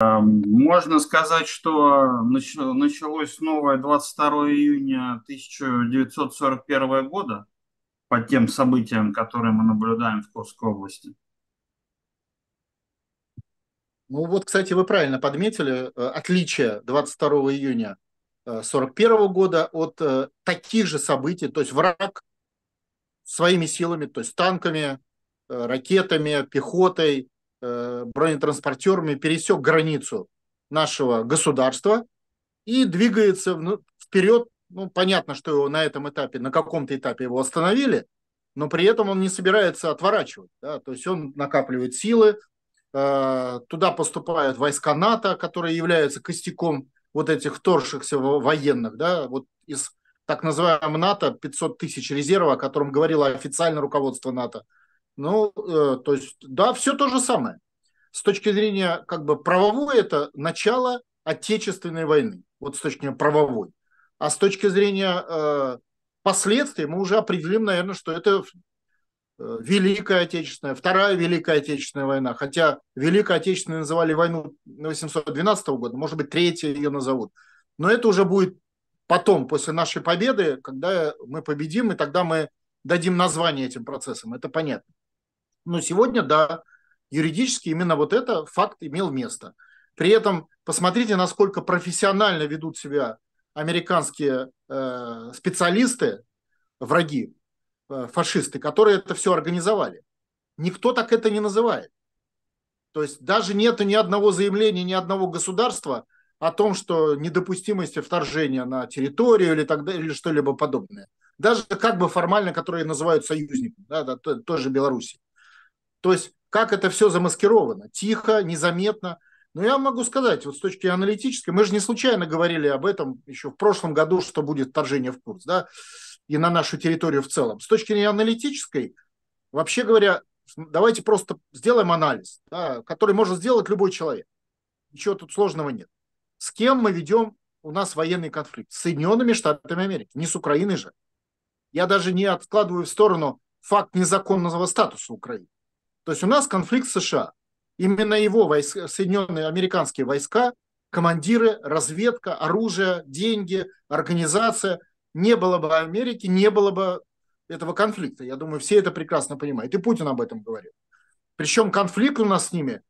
Эм, можно сказать, что началось новое 22 июня 1941 года по тем событиям, которые мы наблюдаем в Курской области. Ну вот, кстати, вы правильно подметили э, отличие 22 июня 1941 э, года от э, таких же событий, то есть враг своими силами, то есть танками, ракетами, пехотой, Э, бронетранспортерами пересек границу нашего государства и двигается вперед. Ну, понятно, что его на этом этапе, на каком-то этапе его остановили, но при этом он не собирается отворачивать. Да? То есть он накапливает силы, э, туда поступают войска НАТО, которые являются костяком вот этих вторгшихся военных, да, вот из так называемого НАТО 500 тысяч резерва, о котором говорило официальное руководство НАТО – ну, э, то есть, да, все то же самое. С точки зрения как бы правовой это начало Отечественной войны, вот с точки зрения правовой. А с точки зрения э, последствий мы уже определим, наверное, что это э, Великая Отечественная, Вторая Великая Отечественная война, хотя Великая Отечественная называли войну 1812 года, может быть, третья ее назовут. Но это уже будет потом, после нашей победы, когда мы победим, и тогда мы дадим название этим процессам, это понятно. Но сегодня, да, юридически именно вот это факт имел место. При этом посмотрите, насколько профессионально ведут себя американские э, специалисты, враги, э, фашисты, которые это все организовали. Никто так это не называет. То есть даже нет ни одного заявления, ни одного государства о том, что недопустимости вторжения на территорию или, так, или что-либо подобное. Даже как бы формально, которые называют союзником, да, да, той же Беларуси. То есть как это все замаскировано? Тихо, незаметно. Но я могу сказать, вот с точки аналитической, мы же не случайно говорили об этом еще в прошлом году, что будет вторжение в курс, да, и на нашу территорию в целом. С точки аналитической, вообще говоря, давайте просто сделаем анализ, да, который может сделать любой человек. Ничего тут сложного нет. С кем мы ведем у нас военный конфликт? С Соединенными Штатами Америки, не с Украиной же. Я даже не откладываю в сторону факт незаконного статуса Украины. То есть у нас конфликт США. Именно его войска, Соединенные американские войска, командиры, разведка, оружие, деньги, организация. Не было бы Америки, не было бы этого конфликта. Я думаю, все это прекрасно понимают. И Путин об этом говорил. Причем конфликт у нас с ними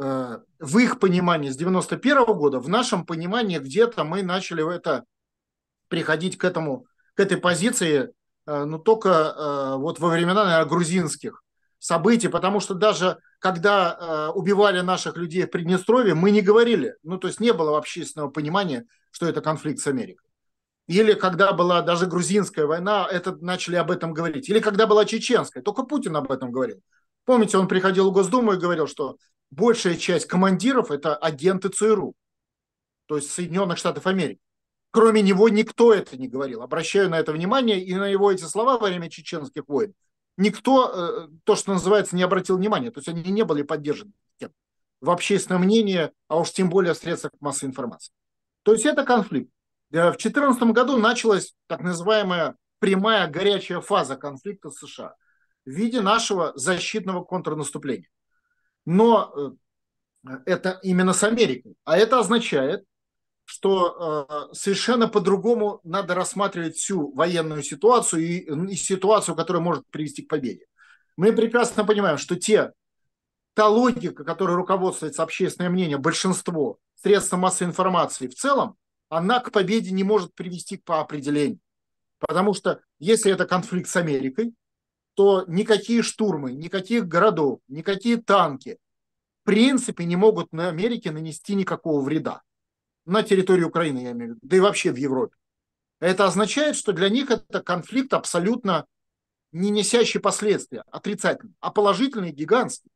э, в их понимании с 91 года, в нашем понимании где-то мы начали это приходить к этому, к этой позиции, э, ну только э, вот во времена, наверное, грузинских событий, потому что даже когда э, убивали наших людей в Приднестровье, мы не говорили, ну то есть не было общественного понимания, что это конфликт с Америкой. Или когда была даже грузинская война, это начали об этом говорить. Или когда была чеченская, только Путин об этом говорил. Помните, он приходил в Госдуму и говорил, что большая часть командиров – это агенты ЦРУ, то есть Соединенных Штатов Америки. Кроме него никто это не говорил. Обращаю на это внимание и на его эти слова во время чеченских войн никто, э, то, что называется, не обратил внимания. То есть они не были поддержаны в общественном мнении, а уж тем более в средствах массовой информации. То есть это конфликт. Э, в 2014 году началась так называемая прямая горячая фаза конфликта с США в виде нашего защитного контрнаступления. Но э, это именно с Америкой. А это означает, что э, совершенно по-другому надо рассматривать всю военную ситуацию и, и ситуацию, которая может привести к победе. Мы прекрасно понимаем, что те, та логика, которой руководствуется общественное мнение, большинство средств массовой информации в целом, она к победе не может привести по определению. Потому что если это конфликт с Америкой, то никакие штурмы, никаких городов, никакие танки в принципе не могут на Америке нанести никакого вреда на территории Украины, я имею в виду, да и вообще в Европе. Это означает, что для них это конфликт абсолютно не несящий последствия, отрицательный, а положительный, гигантский.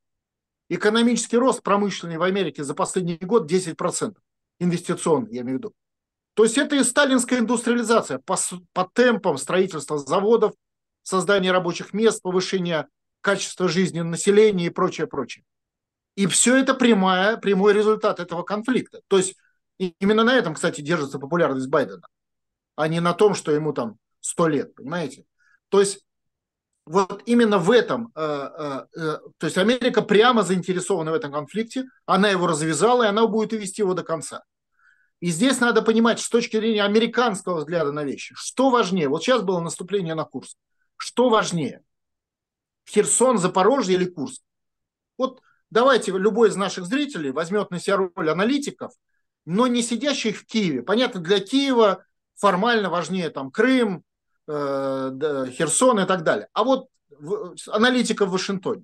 Экономический рост промышленный в Америке за последний год 10%, инвестиционный, я имею в виду. То есть это и сталинская индустриализация по, по темпам строительства заводов, создания рабочих мест, повышения качества жизни населения и прочее, прочее. И все это прямая, прямой результат этого конфликта. То есть и именно на этом, кстати, держится популярность Байдена, а не на том, что ему там 100 лет, понимаете? То есть вот именно в этом, э, э, э, то есть Америка прямо заинтересована в этом конфликте, она его развязала, и она будет вести его до конца. И здесь надо понимать, с точки зрения американского взгляда на вещи, что важнее, вот сейчас было наступление на Курс, что важнее, Херсон, Запорожье или Курск? Вот давайте любой из наших зрителей возьмет на себя роль аналитиков – но не сидящих в Киеве. Понятно, для Киева формально важнее там Крым, э, Херсон и так далее. А вот аналитика в Вашингтоне.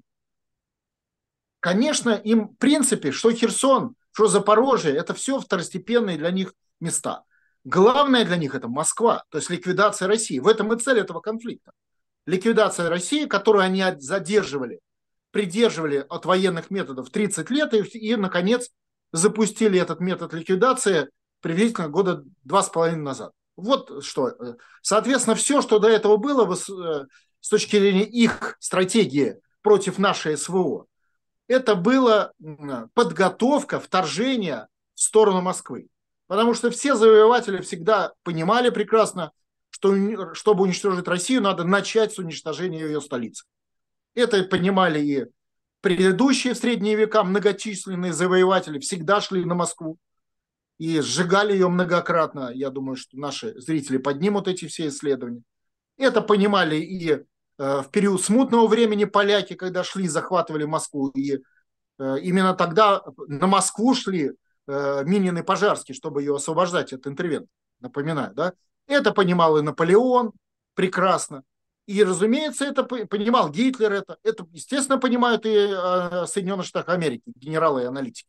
Конечно, им в принципе, что Херсон, что Запорожье, это все второстепенные для них места. Главное для них это Москва, то есть ликвидация России. В этом и цель этого конфликта. Ликвидация России, которую они задерживали, придерживали от военных методов 30 лет, и, и наконец, запустили этот метод ликвидации приблизительно года два с половиной назад. Вот что. Соответственно, все, что до этого было э, с точки зрения их стратегии против нашей СВО, это была подготовка вторжения в сторону Москвы. Потому что все завоеватели всегда понимали прекрасно, что чтобы уничтожить Россию, надо начать с уничтожения ее столицы. Это понимали и Предыдущие в средние века многочисленные завоеватели всегда шли на Москву и сжигали ее многократно. Я думаю, что наши зрители поднимут эти все исследования. Это понимали и э, в период смутного времени поляки, когда шли, и захватывали Москву. И э, именно тогда на Москву шли э, Минин и Пожарский, чтобы ее освобождать от интервента, напоминаю. Да? Это понимал и Наполеон прекрасно. И, разумеется, это понимал Гитлер, это, это естественно, понимают и э, Соединенные Штаты Америки, генералы и аналитики.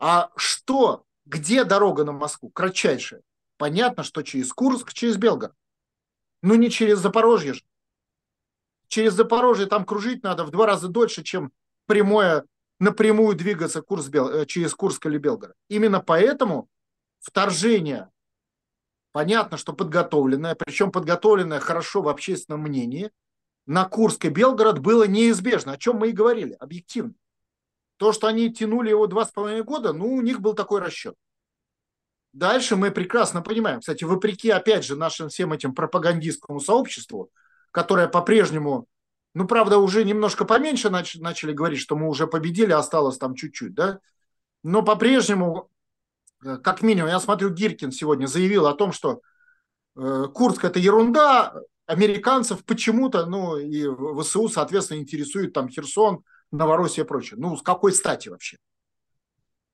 А что, где дорога на Москву? Кратчайшая. Понятно, что через Курск, через Белгород. Ну, не через Запорожье же. Через Запорожье там кружить надо в два раза дольше, чем прямое, напрямую двигаться курс, э, через Курск или Белгород. Именно поэтому вторжение понятно, что подготовленная, причем подготовленная хорошо в общественном мнении, на Курск и Белгород было неизбежно, о чем мы и говорили, объективно. То, что они тянули его два с половиной года, ну, у них был такой расчет. Дальше мы прекрасно понимаем, кстати, вопреки, опять же, нашим всем этим пропагандистскому сообществу, которое по-прежнему, ну, правда, уже немножко поменьше начали, начали говорить, что мы уже победили, осталось там чуть-чуть, да, но по-прежнему Э, как минимум, я смотрю, Гиркин сегодня заявил о том, что э, Курск – это ерунда, американцев почему-то, ну, и ВСУ, соответственно, интересует там Херсон, Новороссия и прочее. Ну, с какой стати вообще?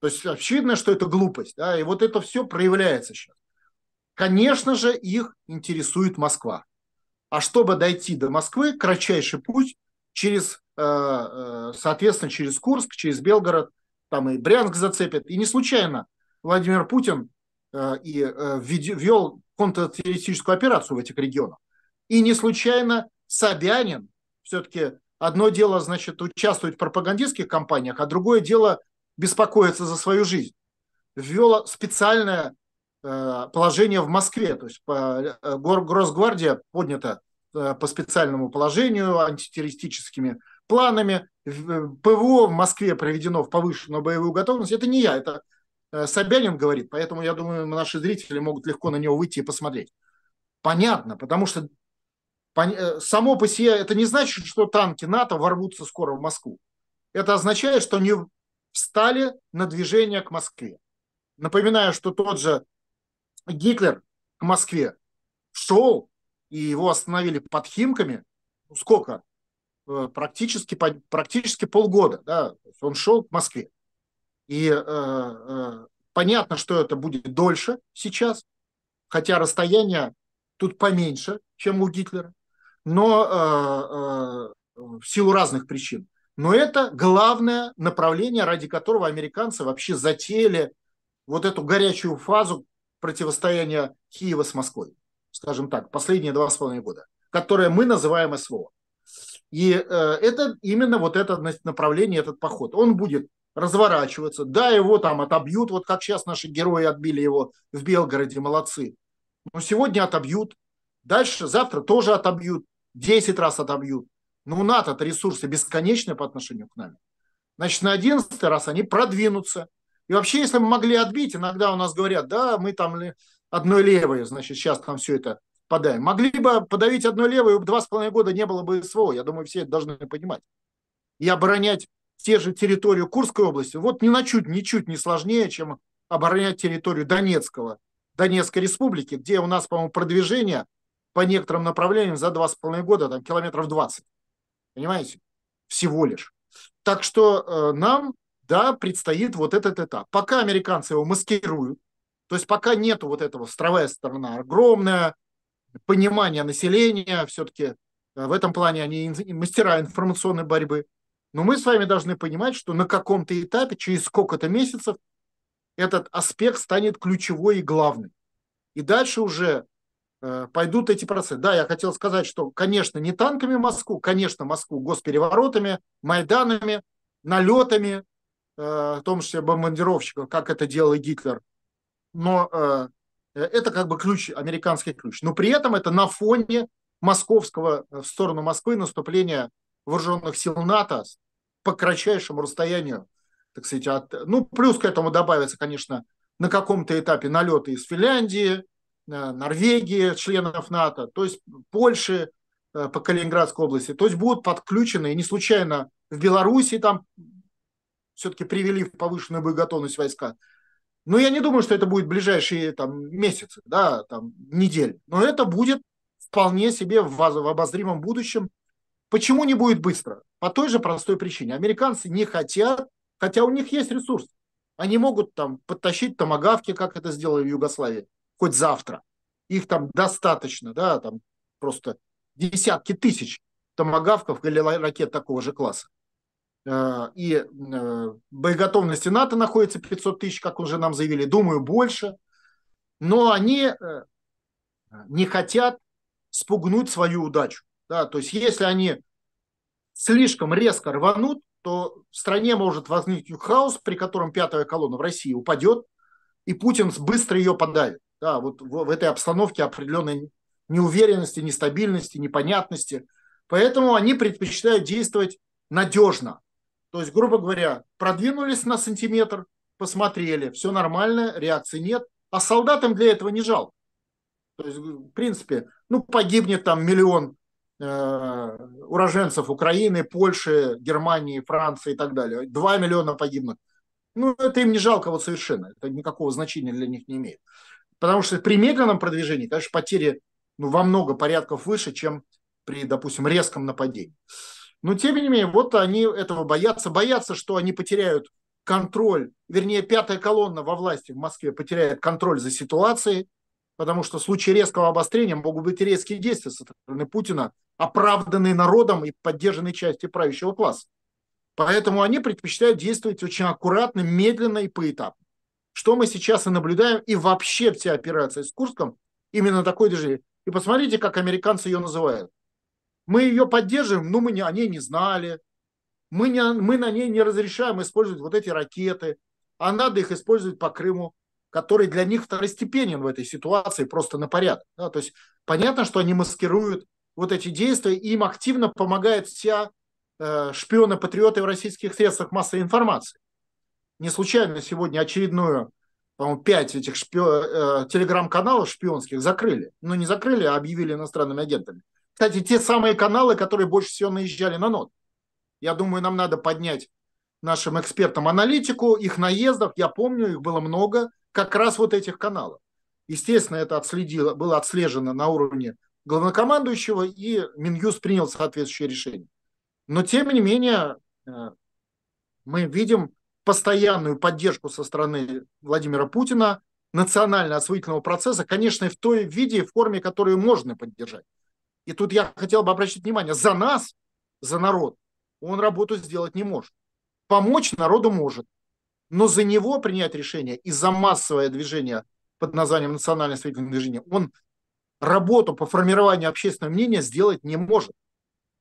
То есть очевидно, что это глупость, да, и вот это все проявляется сейчас. Конечно же, их интересует Москва. А чтобы дойти до Москвы, кратчайший путь через, э, соответственно, через Курск, через Белгород, там и Брянск зацепят. И не случайно Владимир Путин э, и э, вел контртеррористическую операцию в этих регионах. И не случайно Собянин все-таки одно дело, значит, участвовать в пропагандистских кампаниях, а другое дело беспокоиться за свою жизнь. Ввела специальное э, положение в Москве, то есть по, Росгвардия поднята по специальному положению, антитеррористическими планами. ПВО в Москве проведено в повышенную боевую готовность. Это не я, это Э, Собянин говорит, поэтому, я думаю, наши зрители могут легко на него выйти и посмотреть. Понятно, потому что э, само по себе это не значит, что танки НАТО ворвутся скоро в Москву. Это означает, что они встали на движение к Москве. Напоминаю, что тот же Гитлер к Москве шел, и его остановили под Химками. Ну, сколько? Э, практически, практически полгода. Да? Он шел к Москве. И э, э, понятно, что это будет дольше сейчас, хотя расстояние тут поменьше, чем у Гитлера, но э, в силу разных причин. Но это главное направление, ради которого американцы вообще затеяли вот эту горячую фазу противостояния Киева с Москвой, скажем так, последние два с половиной года, которое мы называем СВО. И э, это именно вот это направление, этот поход. Он будет разворачиваться. Да, его там отобьют, вот как сейчас наши герои отбили его в Белгороде, молодцы. Но сегодня отобьют, дальше, завтра тоже отобьют, 10 раз отобьют. Но у НАТО ресурсы бесконечные по отношению к нам. Значит, на 11 раз они продвинутся. И вообще, если мы могли отбить, иногда у нас говорят, да, мы там одной левой, значит, сейчас там все это подаем. Могли бы подавить одной левой, два с половиной года не было бы СВО. Я думаю, все это должны понимать. И оборонять те же территорию Курской области, вот ни на чуть, ничуть не сложнее, чем оборонять территорию Донецкого, Донецкой республики, где у нас, по-моему, продвижение по некоторым направлениям за два с половиной года, там, километров 20. Понимаете? Всего лишь. Так что э, нам, да, предстоит вот этот этап. Пока американцы его маскируют, то есть пока нету вот этого островая сторона» огромное понимание населения, все-таки э, в этом плане они мастера информационной борьбы – но мы с вами должны понимать, что на каком-то этапе, через сколько-то месяцев, этот аспект станет ключевой и главным. И дальше уже э, пойдут эти процессы. Да, я хотел сказать, что, конечно, не танками Москву, конечно, Москву госпереворотами, майданами, налетами, э, в том числе бомбардировщиков, как это делал Гитлер. Но э, э, это как бы ключ, американский ключ. Но при этом это на фоне московского, э, в сторону Москвы, наступления вооруженных сил НАТО по кратчайшему расстоянию, так сказать, от... Ну, плюс к этому добавится, конечно, на каком-то этапе налеты из Финляндии, э, Норвегии, членов НАТО, то есть Польши э, по Калининградской области. То есть будут подключены, и не случайно в Беларуси там все-таки привели в повышенную боеготовность войска. Но я не думаю, что это будет ближайшие там, месяцы, да, там, недели. Но это будет вполне себе в, в обозримом будущем Почему не будет быстро? По той же простой причине. Американцы не хотят, хотя у них есть ресурс. Они могут там подтащить томогавки, как это сделали в Югославии, хоть завтра. Их там достаточно, да, там просто десятки тысяч томогавков или ракет такого же класса. Э, и э, боеготовности НАТО находится 500 тысяч, как уже нам заявили, думаю, больше. Но они э, не хотят спугнуть свою удачу. Да, то есть если они слишком резко рванут, то в стране может возникнуть хаос, при котором пятая колонна в России упадет, и Путин быстро ее подавит. Да, вот в, в этой обстановке определенной неуверенности, нестабильности, непонятности. Поэтому они предпочитают действовать надежно. То есть, грубо говоря, продвинулись на сантиметр, посмотрели, все нормально, реакции нет, а солдатам для этого не жалко. То есть, в принципе, ну, погибнет там миллион Э, уроженцев Украины, Польши, Германии, Франции и так далее. Два миллиона погибных. Ну, это им не жалко вот совершенно. Это никакого значения для них не имеет. Потому что при медленном продвижении, конечно, потери ну, во много порядков выше, чем при, допустим, резком нападении. Но, тем не менее, вот они этого боятся. Боятся, что они потеряют контроль, вернее, пятая колонна во власти в Москве потеряет контроль за ситуацией, потому что в случае резкого обострения могут быть резкие действия со стороны Путина, оправданные народом и поддержанные частью правящего класса. Поэтому они предпочитают действовать очень аккуратно, медленно и поэтапно. Что мы сейчас и наблюдаем, и вообще вся операция с Курском именно такой движение. И посмотрите, как американцы ее называют. Мы ее поддерживаем, но мы не, о ней не знали. Мы, не, мы на ней не разрешаем использовать вот эти ракеты, а надо их использовать по Крыму который для них второстепенен в этой ситуации просто на порядок. Да? То есть понятно, что они маскируют вот эти действия, и им активно помогает вся э, шпионы-патриоты в российских средствах массовой информации. Не случайно сегодня очередную, по-моему, пять этих шпио- э, телеграм-каналов шпионских закрыли. Ну, не закрыли, а объявили иностранными агентами. Кстати, те самые каналы, которые больше всего наезжали на НОТ. Я думаю, нам надо поднять нашим экспертам аналитику их наездов. Я помню, их было много – как раз вот этих каналов. Естественно, это отследило, было отслежено на уровне главнокомандующего, и Минюс принял соответствующее решение. Но, тем не менее, э, мы видим постоянную поддержку со стороны Владимира Путина национально-освоительного процесса, конечно, в той виде и форме, которую можно поддержать. И тут я хотел бы обратить внимание, за нас, за народ, он работу сделать не может. Помочь народу может но за него принять решение и за массовое движение под названием национальное строительное движение, он работу по формированию общественного мнения сделать не может.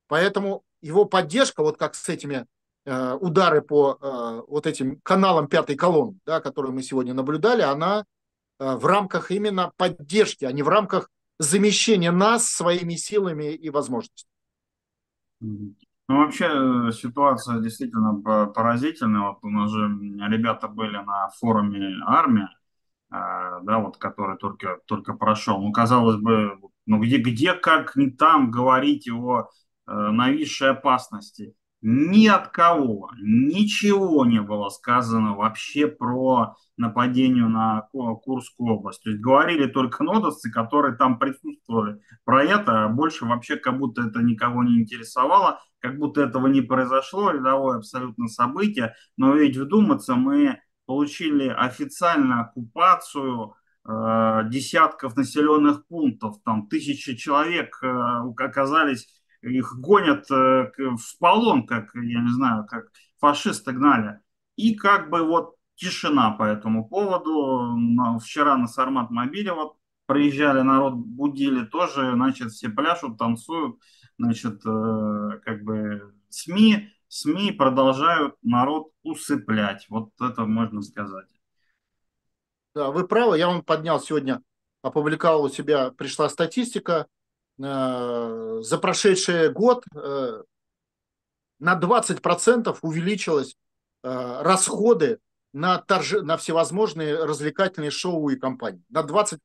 Поэтому его поддержка, вот как с этими э, удары по э, вот этим каналам пятой колонны, да, которые мы сегодня наблюдали, она э, в рамках именно поддержки, а не в рамках замещения нас своими силами и возможностями. Ну, вообще э, ситуация действительно поразительная. Вот у нас же ребята были на форуме «Армия», э, да, вот который только, только прошел. Ну, казалось бы, ну где, где как не там говорить о э, нависшей опасности ни от кого ничего не было сказано вообще про нападение на Курскую область. То есть говорили только нодовцы, которые там присутствовали. Про это больше вообще как будто это никого не интересовало, как будто этого не произошло, рядовое абсолютно событие. Но ведь вдуматься, мы получили официально оккупацию э, десятков населенных пунктов, там тысячи человек э, оказались их гонят э, в полон, как, я не знаю, как фашисты гнали. И как бы вот тишина по этому поводу. Вчера на Сармат-мобиле вот проезжали, народ будили тоже, значит, все пляшут, танцуют, значит, э, как бы СМИ, СМИ продолжают народ усыплять. Вот это можно сказать. Да, вы правы, я вам поднял сегодня, опубликовал у себя, пришла статистика Э, за прошедший год э, на 20% увеличилось э, расходы на, торж... на всевозможные развлекательные шоу и компании. На 20%.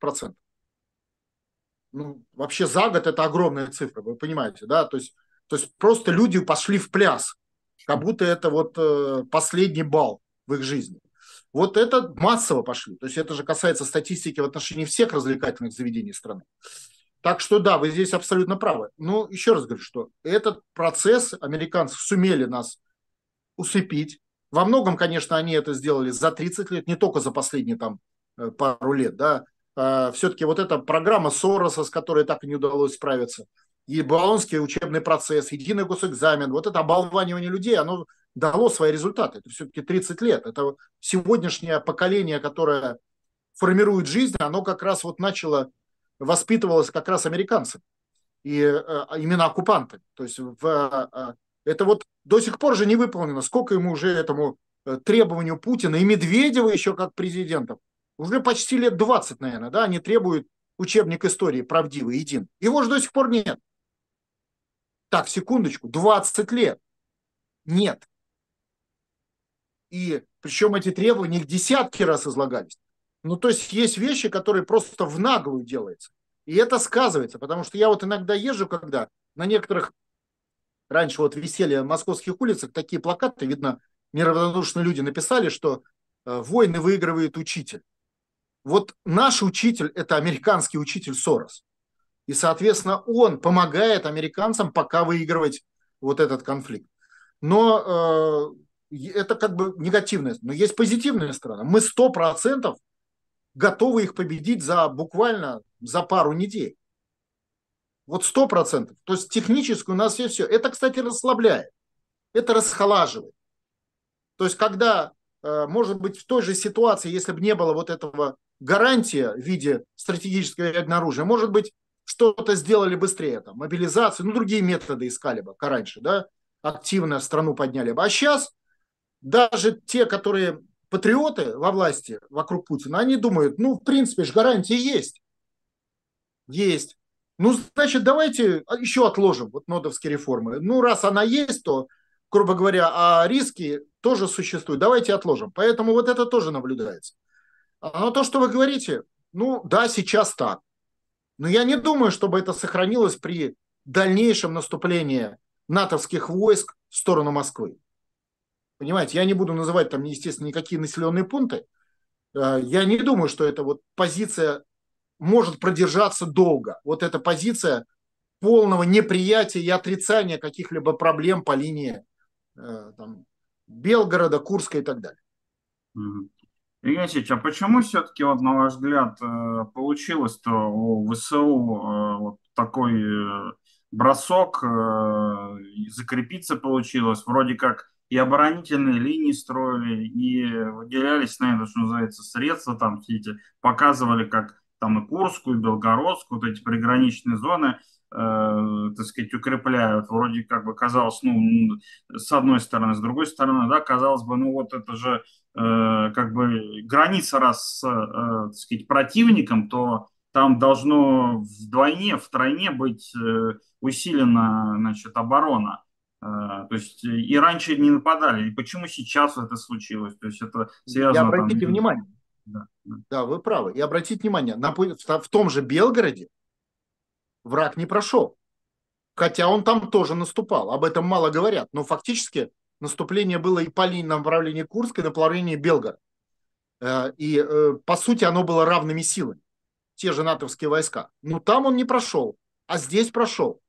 Ну, вообще за год это огромная цифра, вы понимаете, да? То есть, то есть просто люди пошли в пляс, как будто это вот последний бал в их жизни. Вот это массово пошли. То есть это же касается статистики в отношении всех развлекательных заведений страны. Так что да, вы здесь абсолютно правы. Но еще раз говорю, что этот процесс американцев сумели нас усыпить. Во многом, конечно, они это сделали за 30 лет, не только за последние там э, пару лет, да. А, все-таки вот эта программа Сороса, с которой так и не удалось справиться, и Болонский учебный процесс, единый госэкзамен, вот это оболванивание людей, оно дало свои результаты. Это все-таки 30 лет. Это сегодняшнее поколение, которое формирует жизнь, оно как раз вот начало воспитывалась как раз американцами и э, а именно оккупантами. То есть в, э, это вот до сих пор же не выполнено. Сколько ему уже этому э, требованию Путина и Медведева еще как президентов? Уже почти лет 20, наверное, да, они требуют учебник истории правдивый, един. Его же до сих пор нет. Так, секундочку, 20 лет. Нет. И причем эти требования их десятки раз излагались. Ну, то есть есть вещи, которые просто в наглую делаются. И это сказывается, потому что я вот иногда езжу, когда на некоторых раньше вот висели в московских улицах такие плакаты, видно, неравнодушные люди написали, что э, войны выигрывает учитель. Вот наш учитель – это американский учитель Сорос. И, соответственно, он помогает американцам пока выигрывать вот этот конфликт. Но э, это как бы негативная сторона. Но есть позитивная сторона. Мы 100% готовы их победить за буквально за пару недель. Вот сто процентов. То есть технически у нас есть все. Это, кстати, расслабляет. Это расхолаживает. То есть когда, э, может быть, в той же ситуации, если бы не было вот этого гарантия в виде стратегического ядерного оружия, может быть, что-то сделали быстрее, там, мобилизацию, ну, другие методы искали бы раньше, да, активно страну подняли бы. А сейчас даже те, которые патриоты во власти вокруг Путина, они думают, ну, в принципе, же гарантии есть. Есть. Ну, значит, давайте а, еще отложим вот нодовские реформы. Ну, раз она есть, то, грубо говоря, а риски тоже существуют. Давайте отложим. Поэтому вот это тоже наблюдается. А, но то, что вы говорите, ну, да, сейчас так. Но я не думаю, чтобы это сохранилось при дальнейшем наступлении натовских войск в сторону Москвы. Понимаете, я не буду называть там, естественно, никакие населенные пункты. Э, я не думаю, что эта вот позиция может продержаться долго. Вот эта позиция полного неприятия и отрицания каких-либо проблем по линии э, там, Белгорода, Курска и так далее. Илья Ильич, а почему все-таки, вот, на ваш взгляд, э, получилось-то у ВСУ вот такой бросок, закрепиться получилось? Вроде как и оборонительные линии строили, и выделялись на что называется, средства, там все эти, показывали, как там и Курскую, и Белгородскую, вот эти приграничные зоны, э, так сказать, укрепляют. Вроде как бы казалось, ну, с одной стороны, с другой стороны, да, казалось бы, ну вот это же э, как бы граница раз с, э, так сказать, противником, то там должно вдвойне, втройне быть э, усилена, значит, оборона. А, то есть э, и раньше не нападали. И почему сейчас это случилось? То есть это связано... И обратите там... внимание. Да, да. вы правы. И обратите внимание, на, в том же Белгороде враг не прошел. Хотя он там тоже наступал. Об этом мало говорят. Но фактически наступление было и по линии на направлении Курска, и на направлении Белгорода. Э, и, э, по сути, оно было равными силами. Те же натовские войска. Но там он не прошел, а здесь прошел.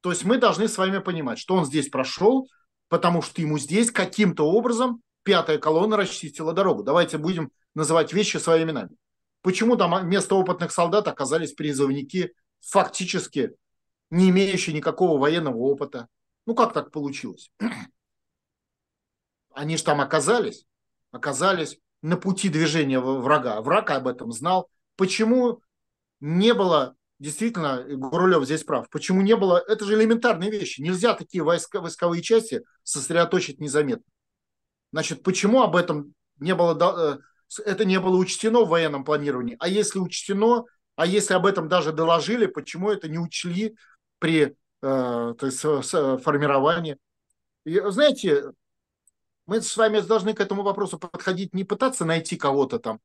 То есть мы должны с вами понимать, что он здесь прошел, потому что ему здесь каким-то образом пятая колонна расчистила дорогу. Давайте будем называть вещи своими именами. Почему там вместо опытных солдат оказались призывники, фактически не имеющие никакого военного опыта? Ну как так получилось? Они же там оказались, оказались на пути движения врага. Враг об этом знал. Почему не было действительно, Гурулев здесь прав. Почему не было? Это же элементарные вещи. Нельзя такие войска, войсковые части сосредоточить незаметно. Значит, почему об этом не было, э, это не было учтено в военном планировании? А если учтено, а если об этом даже доложили, почему это не учли при э, то есть, э, формировании? И, знаете, мы с вами должны к этому вопросу подходить, не пытаться найти кого-то там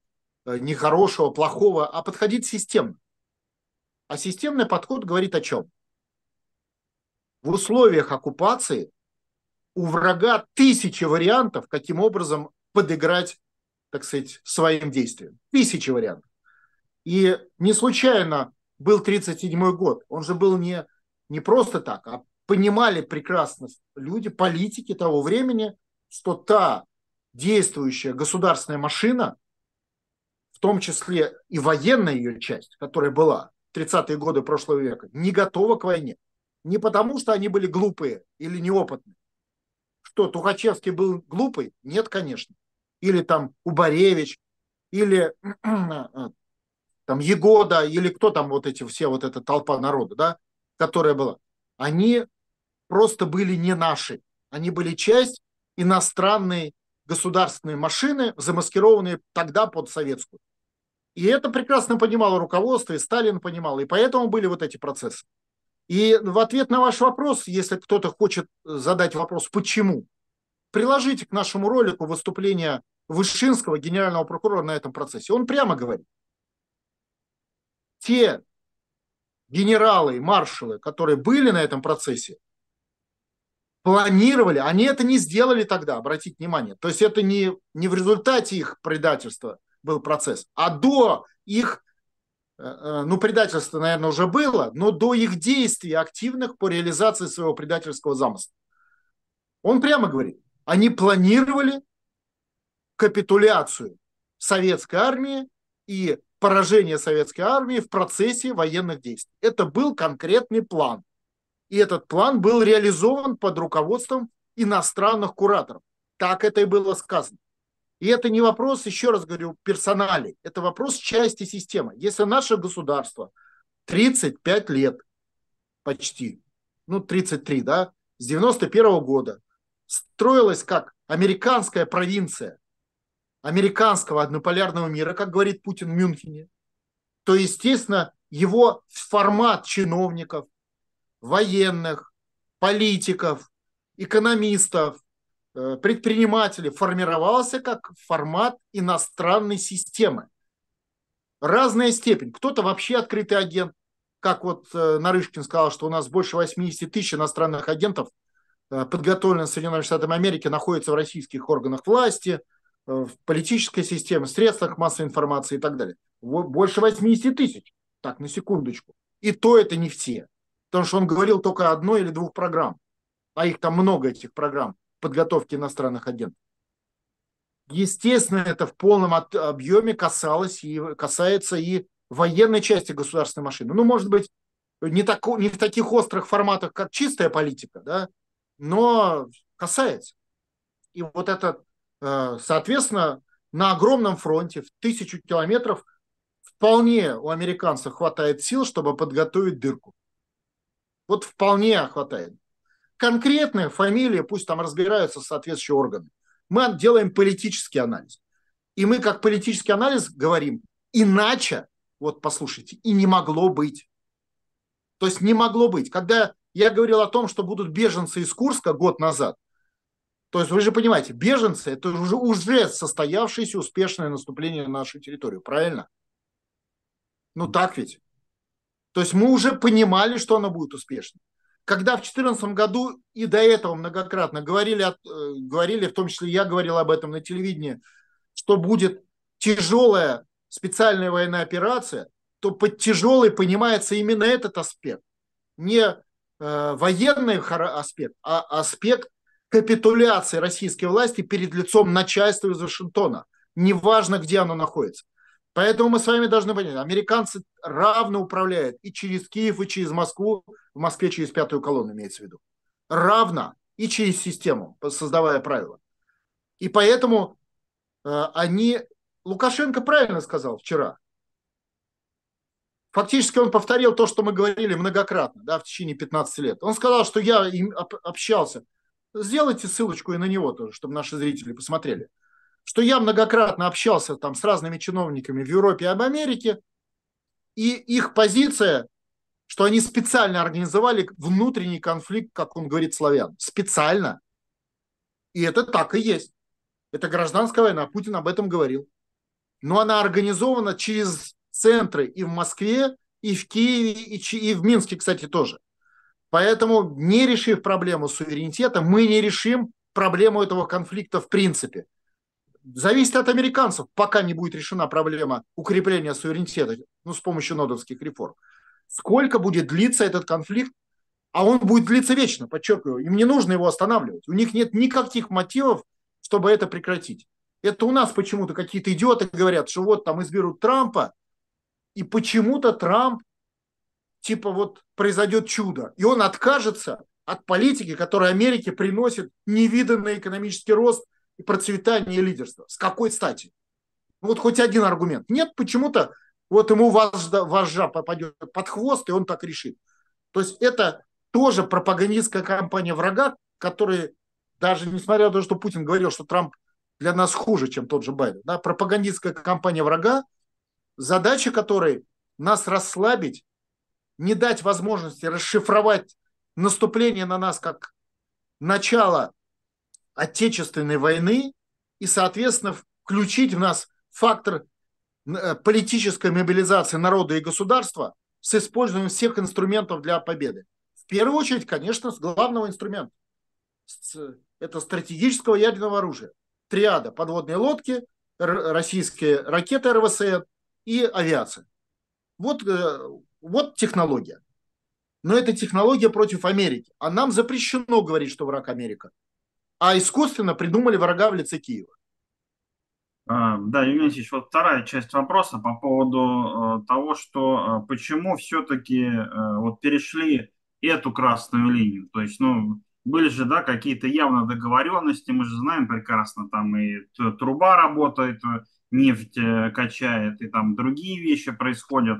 нехорошего, плохого, а подходить системно. А системный подход говорит о чем? В условиях оккупации у врага тысячи вариантов, каким образом подыграть, так сказать, своим действиям. Тысячи вариантов. И не случайно был 1937 год. Он же был не, не просто так, а понимали прекрасно люди, политики того времени, что та действующая государственная машина, в том числе и военная ее часть, которая была, 30-е годы прошлого века, не готова к войне. Не потому, что они были глупые или неопытные. Что, Тухачевский был глупый? Нет, конечно. Или там Убаревич, или там Егода, или кто там вот эти все, вот эта толпа народа, да, которая была. Они просто были не наши. Они были часть иностранной государственной машины, замаскированной тогда под советскую. И это прекрасно понимало руководство, и Сталин понимал, и поэтому были вот эти процессы. И в ответ на ваш вопрос, если кто-то хочет задать вопрос «почему?», приложите к нашему ролику выступление Вышинского, генерального прокурора на этом процессе. Он прямо говорит, те генералы и маршалы, которые были на этом процессе, планировали, они это не сделали тогда, обратите внимание. То есть это не, не в результате их предательства – был процесс. А до их, э, э, ну, предательства, наверное, уже было, но до их действий активных по реализации своего предательского замысла. Он прямо говорит, они планировали капитуляцию советской армии и поражение советской армии в процессе военных действий. Это был конкретный план. И этот план был реализован под руководством иностранных кураторов. Так это и было сказано. И это не вопрос, еще раз говорю, персоналей. Это вопрос части системы. Если наше государство 35 лет почти, ну 33, да, с 91 -го года строилось как американская провинция американского однополярного мира, как говорит Путин в Мюнхене, то, естественно, его формат чиновников, военных, политиков, экономистов, Э, предпринимателей формировался как формат иностранной системы. Разная степень. Кто-то вообще открытый агент, как вот э, Нарышкин сказал, что у нас больше 80 тысяч иностранных агентов, э, подготовленных Соединенными Штатами Америки, находятся в российских органах власти, в политической системе, в средствах массовой информации и так далее. Больше 80 тысяч. Так, на секундочку. И то это не все. Потому что он говорил только одной или двух программ. А их там много, этих программ подготовки иностранных агентов. Естественно, это в полном объеме касалось и касается и военной части государственной машины. Ну, может быть, не, так, не в таких острых форматах, как чистая политика, да, но касается. И вот это, э, соответственно, на огромном фронте в тысячу километров вполне у американцев хватает сил, чтобы подготовить дырку. Вот вполне хватает конкретная фамилия, пусть там разбираются соответствующие органы. Мы делаем политический анализ. И мы как политический анализ говорим, иначе, вот послушайте, и не могло быть. То есть не могло быть. Когда я говорил о том, что будут беженцы из Курска год назад, то есть вы же понимаете, беженцы – это уже, уже состоявшееся успешное наступление на нашу территорию, правильно? Ну так ведь. То есть мы уже понимали, что оно будет успешным когда в 2014 году и до этого многократно говорили, э, говорили, в том числе я говорил об этом на телевидении, что будет тяжелая специальная военная операция, то под тяжелый понимается именно этот аспект. Не э, военный аспект, а аспект капитуляции российской власти перед лицом начальства из Вашингтона. Неважно, где оно находится. Поэтому мы с вами должны понять, американцы равно управляют и через Киев, и через Москву, в Москве через пятую колонну имеется в виду. Равно и через систему, создавая правила. И поэтому э, они... Лукашенко правильно сказал вчера. Фактически он повторил то, что мы говорили многократно да, в течение 15 лет. Он сказал, что я им общался. Сделайте ссылочку и на него тоже, чтобы наши зрители посмотрели что я многократно общался там с разными чиновниками в Европе и об Америке, и их позиция, что они специально организовали внутренний конфликт, как он говорит, славян. Специально. И это так и есть. Это гражданская война, Путин об этом говорил. Но она организована через центры и в Москве, и в Киеве, и, и в Минске, кстати, тоже. Поэтому, не решив проблему суверенитета, мы не решим проблему этого конфликта в принципе зависит от американцев, пока не будет решена проблема укрепления суверенитета ну, с помощью нодовских реформ. Сколько будет длиться этот конфликт, а он будет длиться вечно, подчеркиваю. Им не нужно его останавливать. У них нет никаких мотивов, чтобы это прекратить. Это у нас почему-то какие-то идиоты говорят, что вот там изберут Трампа, и почему-то Трамп, типа вот произойдет чудо, и он откажется от политики, которая Америке приносит невиданный экономический рост и процветание лидерства С какой стати? Ну, вот хоть один аргумент. Нет, почему-то вот ему вожда, вожжа попадет под хвост, и он так решит. То есть это тоже пропагандистская кампания врага, который даже несмотря на то, что Путин говорил, что Трамп для нас хуже, чем тот же Байден. Да? Пропагандистская кампания врага, задача которой нас расслабить, не дать возможности расшифровать наступление на нас как начало Отечественной войны и, соответственно, включить в нас фактор э, политической мобилизации народа и государства с использованием всех инструментов для победы. В первую очередь, конечно, с главного инструмента. Это стратегического ядерного оружия. Триада – подводные лодки, российские ракеты РВСН и авиация. Вот, э, вот технология. Но это технология против Америки. А нам запрещено говорить, что враг Америка а искусственно придумали врага в лице Киева. А, да, Евгений Алексеевич, вот вторая часть вопроса по поводу э, того, что э, почему все-таки э, вот перешли эту красную линию. То есть, ну, были же, да, какие-то явно договоренности, мы же знаем прекрасно, там и труба работает, нефть качает, и там другие вещи происходят,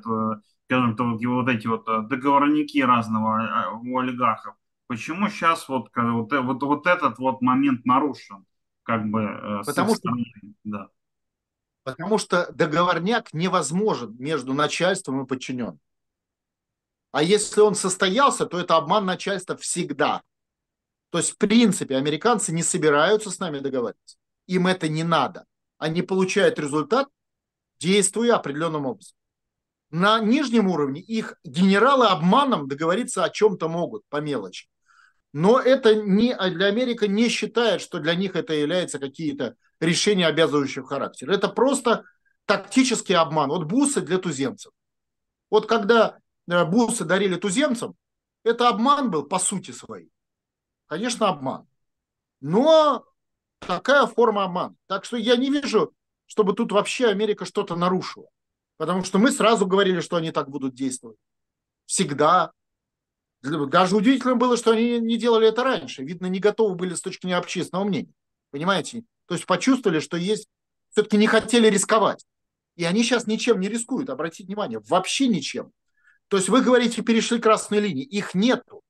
скажем так, вот эти вот договорники разного у олигархов. Почему сейчас вот, э, вот, э, вот, вот этот вот момент нарушен? Как бы, э, Потому что... Да. Потому что договорняк невозможен между начальством и подчиненным. А если он состоялся, то это обман начальства всегда. То есть, в принципе, американцы не собираются с нами договариваться. Им это не надо. Они получают результат, действуя определенным образом. На нижнем уровне их генералы обманом договориться о чем-то могут по мелочи. Но это не, а для Америка не считает, что для них это является какие-то решения обязывающего характера. Это просто тактический обман. Вот бусы для туземцев. Вот когда э, бусы дарили туземцам, это обман был по сути своей. Конечно, обман. Но такая форма обмана. Так что я не вижу, чтобы тут вообще Америка что-то нарушила. Потому что мы сразу говорили, что они так будут действовать. Всегда даже удивительно было, что они не делали это раньше. Видно, не готовы были с точки зрения общественного мнения. Понимаете? То есть почувствовали, что есть... Все-таки не хотели рисковать. И они сейчас ничем не рискуют, обратите внимание, вообще ничем. То есть вы говорите, перешли красные линии. Их нету.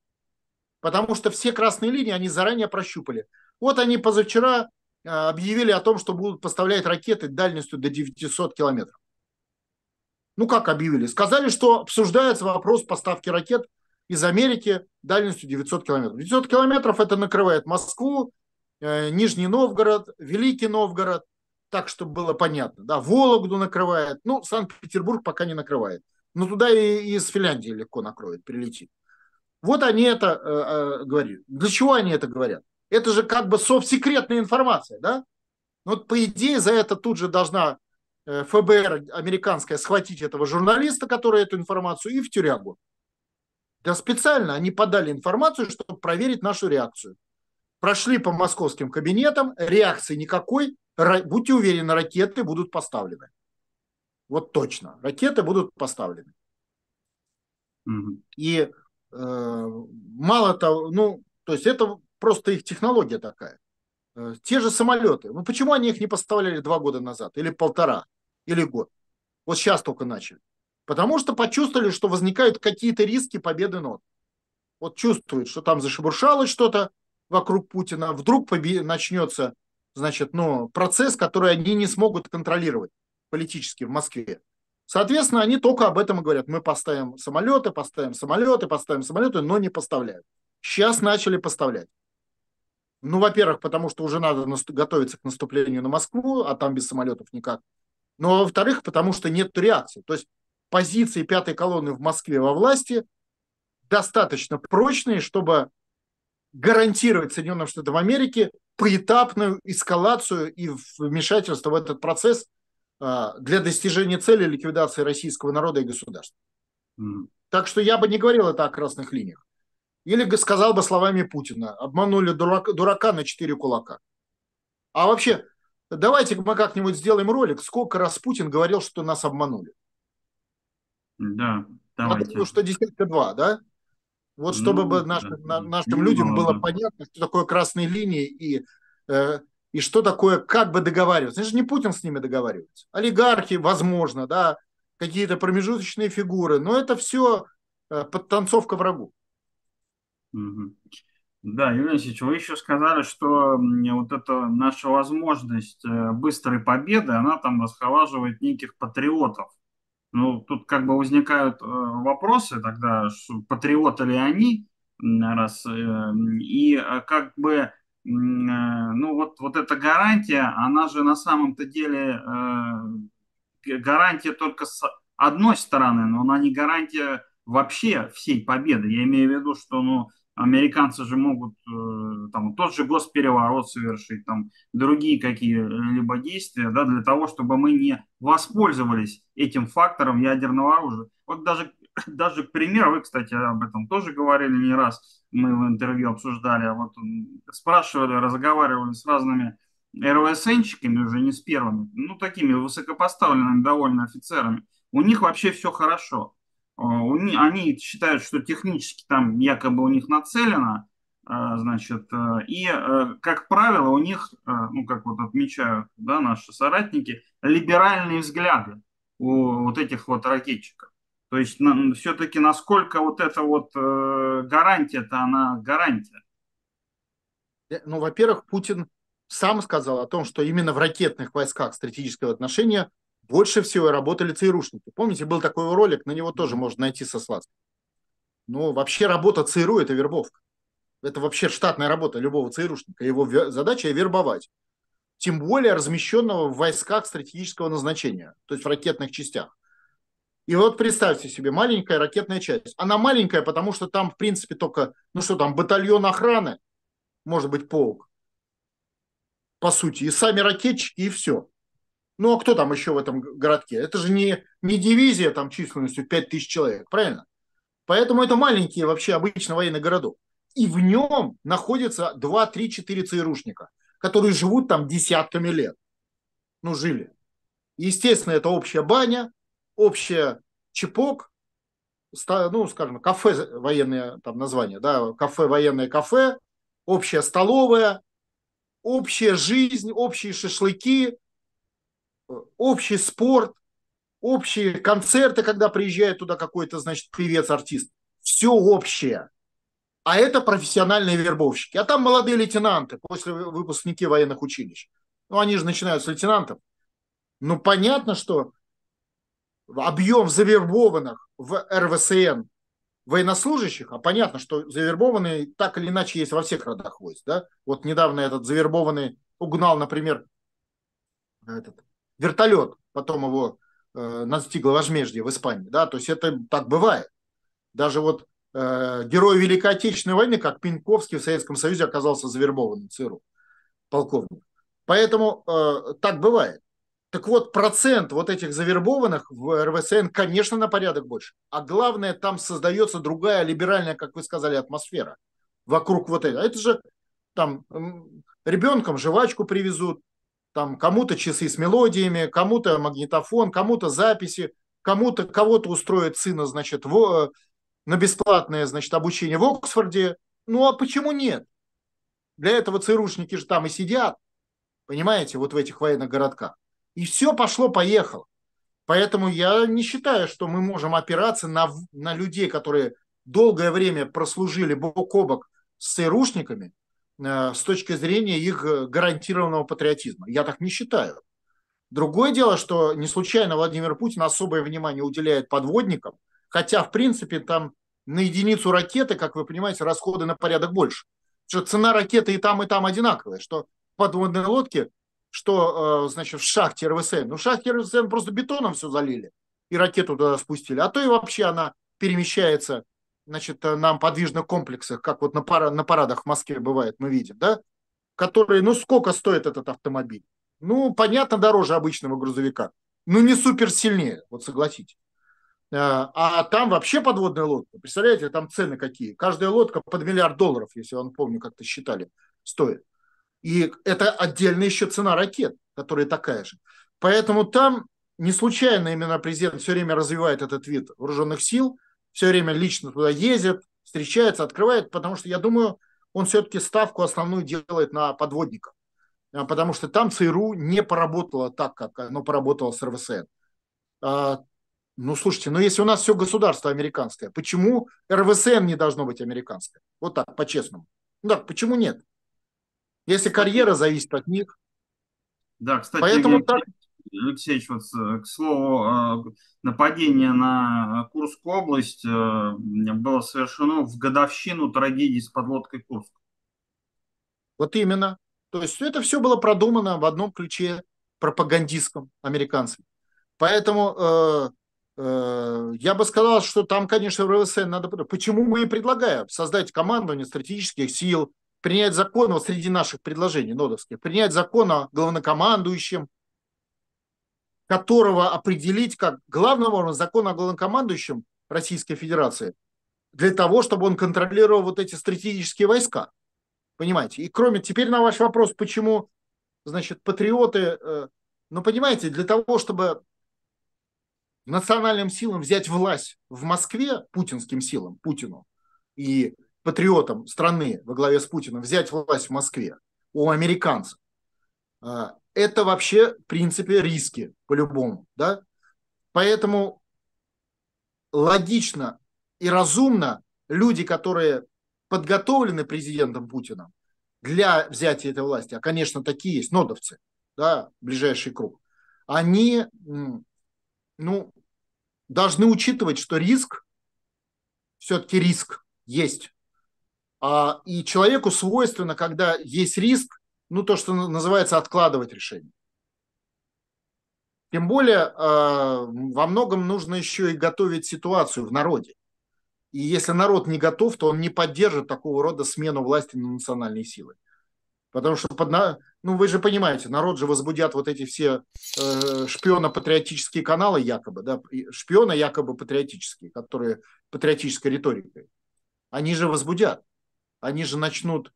Потому что все красные линии они заранее прощупали. Вот они позавчера а, объявили о том, что будут поставлять ракеты дальностью до 900 километров. Ну как объявили? Сказали, что обсуждается вопрос поставки ракет из Америки дальностью 900 километров. 900 километров это накрывает Москву, э, Нижний Новгород, Великий Новгород, так, чтобы было понятно. Да, Вологду накрывает, ну, Санкт-Петербург пока не накрывает. Но туда и из Финляндии легко накроет, прилетит. Вот они это э, э, говорили. Для чего они это говорят? Это же как бы совсекретная информация, да? вот по идее за это тут же должна э, ФБР американская схватить этого журналиста, который эту информацию, и в тюрягу. Да специально они подали информацию, чтобы проверить нашу реакцию. Прошли по московским кабинетам, реакции никакой. Будьте уверены, ракеты будут поставлены. Вот точно, ракеты будут поставлены. Угу. И э, мало того, ну, то есть это просто их технология такая. Э, те же самолеты. Ну почему они их не поставляли два года назад, или полтора, или год? Вот сейчас только начали. Потому что почувствовали, что возникают какие-то риски победы нот. Вот чувствуют, что там зашебуршалось что-то вокруг Путина, вдруг поби- начнется значит, ну, процесс, который они не смогут контролировать политически в Москве. Соответственно, они только об этом и говорят. Мы поставим самолеты, поставим самолеты, поставим самолеты, но не поставляют. Сейчас начали поставлять. Ну, во-первых, потому что уже надо готовиться к наступлению на Москву, а там без самолетов никак. Но, ну, а во-вторых, потому что нет реакции. То есть позиции пятой колонны в Москве во власти достаточно прочные, чтобы гарантировать Соединенным Штатам Америки поэтапную эскалацию и вмешательство в этот процесс а, для достижения цели ликвидации российского народа и государства. Mm. Так что я бы не говорил это о красных линиях. Или сказал бы словами Путина, обманули дурака, дурака на четыре кулака. А вообще, давайте мы как-нибудь сделаем ролик, сколько раз Путин говорил, что нас обманули. Да, ну, давайте. Напомню, что десятка 2, да? Вот чтобы ну, нашим, да. нашим не людям было, было понятно, что такое красные линии и, э, и что такое, как бы договариваться. Это же не Путин с ними договаривается. Олигархи, возможно, да, какие-то промежуточные фигуры, но это все э, подтанцовка врагу. Да, Юрий Алексеевич, вы еще сказали, что вот эта наша возможность э, быстрой победы, она там расхолаживает неких патриотов. Ну, тут как бы возникают э, вопросы тогда, патриоты ли они, раз, э, и э, как бы, ну, вот, вот эта гарантия, она же на самом-то деле гарантия только с одной стороны, но она не гарантия вообще всей победы. Я имею в виду, что, ну, Американцы же могут э, там тот же госпереворот совершить, там другие какие-либо действия, да, для того, чтобы мы не воспользовались этим фактором ядерного оружия. Вот даже, даже к примеру, вы, кстати, об этом тоже говорили не раз, мы в интервью обсуждали, а вот спрашивали, разговаривали с разными РВСНчиками уже не с первыми, ну, такими высокопоставленными довольно офицерами, у них вообще все хорошо. Э, они считают, что технически там якобы у них нацелено, э, значит, э, и, как правило, у них, ну, как вот отмечают, да, наши соратники, либеральные взгляды у вот этих вот ракетчиков. То есть на, все-таки насколько вот эта вот гарантия-то, она гарантия? Ну, во-первых, Путин сам сказал о том, что именно в ракетных войсках стратегического отношения больше всего работали ЦРУшники. Помните, был такой ролик, на него тоже можно найти сослаться. Но вообще работа ЦРУ – это вербовка. Это вообще штатная работа любого ЦРУшника. Его задача – вербовать. Тем более размещенного в войсках стратегического назначения, то есть в ракетных частях. И вот представьте себе, маленькая ракетная часть. Она маленькая, потому что там, в принципе, только, ну что там, батальон охраны, может быть, полк, по сути, и сами ракетчики, и все. Ну а кто там еще в этом городке? Это же не, не дивизия там численностью 5000 человек, правильно? Поэтому это маленький вообще обычно военный городок. И в нем находятся 2, 3, 4 ЦРУшника, которые живут там десятками лет. Ну, жили. Естественно, это общая баня, общая чепок, ну, скажем, кафе военное там название, да, кафе, военное кафе, общая столовая, общая жизнь, общие шашлыки, Э, общий спорт, общие концерты, когда приезжает туда какой-то, значит, певец, артист. Все общее. А это профессиональные вербовщики. А там молодые лейтенанты, после выпускники военных училищ. Ну, они же начинают с лейтенантов. Ну, понятно, что объем завербованных в РВСН военнослужащих, а понятно, что завербованные так или иначе есть во всех родах войск, да? Вот недавно этот завербованный угнал, например, этот вертолет, потом его э, настигло возмездие в Испании, да, то есть это так бывает. Даже вот э, герой Великой Отечественной войны, как Пинковский в Советском Союзе оказался завербованным ЦРУ, полковник. Поэтому э, так бывает. Так вот, процент вот этих завербованных в РВСН, конечно, на порядок больше. А главное, там создается другая либеральная, как вы сказали, атмосфера вокруг вот этого. А это же там ребенком жвачку привезут, там кому-то часы с мелодиями, кому-то магнитофон, кому-то записи, кому-то кого-то устроит сына, значит, в, э, на бесплатное, значит, обучение в Оксфорде. Ну а почему нет? Для этого ЦРУшники же там и сидят, понимаете, вот в этих военных городках. И все пошло-поехало. Поэтому я не считаю, что мы можем опираться на, на людей, которые долгое время прослужили бок о бок с ЦРУшниками, Э, с точки зрения их э, гарантированного патриотизма. Я так не считаю. Другое дело, что не случайно Владимир Путин особое внимание уделяет подводникам, хотя, в принципе, там на единицу ракеты, как вы понимаете, расходы на порядок больше. что цена ракеты и там, и там одинаковая, что подводные лодки, что, э, значит, в шахте РВСН. Ну, в шахте РВСН просто бетоном все залили и ракету туда спустили. А то и вообще она перемещается значит, э, на подвижных комплексах, как вот на, пара, на парадах в Москве бывает, мы видим, да, которые, ну, сколько стоит этот автомобиль? Ну, понятно, дороже обычного грузовика, но не супер сильнее, вот согласитесь. Э, а там вообще подводная лодка. Представляете, там цены какие. Каждая лодка под миллиард долларов, если я вам помню, как-то считали, стоит. И это отдельно еще цена ракет, которая такая же. Поэтому там не случайно именно президент все время развивает этот вид вооруженных сил, все время лично туда ездит, встречается, открывает, потому что я думаю, он все-таки ставку основную делает на подводников, а, потому что там ЦРУ не поработало так, как оно поработало с РВСН. А, ну, слушайте, ну если у нас все государство американское, почему РВСН не должно быть американское? Вот так, по-честному. Ну так, почему нет? Если карьера зависит от них. Да, кстати, Поэтому я, так... Алексеевич, вот, э, к слову, э, нападение на Курскую область э, было совершено в годовщину трагедии с подлодкой Курск. Вот именно. То есть это все было продумано в одном ключе пропагандистском американцам. Поэтому э, э, я бы сказал, что там, конечно, в РВСН надо... Почему мы и предлагаем создать командование стратегических сил, принять закон вот среди наших предложений нодовских, принять закон о главнокомандующем, которого определить как главного закона закон о главнокомандующем Российской Федерации, для того, чтобы он контролировал вот эти стратегические войска. Понимаете? И кроме, теперь на ваш вопрос, почему, значит, патриоты, э, ну, понимаете, для того, чтобы национальным силам взять власть в Москве, путинским силам, Путину, и патриотам страны во главе с Путиным взять власть в Москве у американцев, э, это вообще, в принципе, риски по-любому, да? Поэтому логично и разумно люди, которые подготовлены президентом Путиным для взятия этой власти, а, конечно, такие есть, нодовцы, да, ближайший круг, они, ну, должны учитывать, что риск, все-таки риск есть. а И человеку свойственно, когда есть риск, ну, то, что называется, откладывать решение. Тем более, а, во многом нужно еще и готовить ситуацию в народе. И если народ не готов, то он не поддержит такого рода смену власти на национальные силы. Потому что, под, на ну вы же понимаете, народ же возбудят вот эти все э, шпионо-патриотические каналы якобы, да, шпионы якобы патриотические, которые патриотической риторикой. Они же возбудят, они же начнут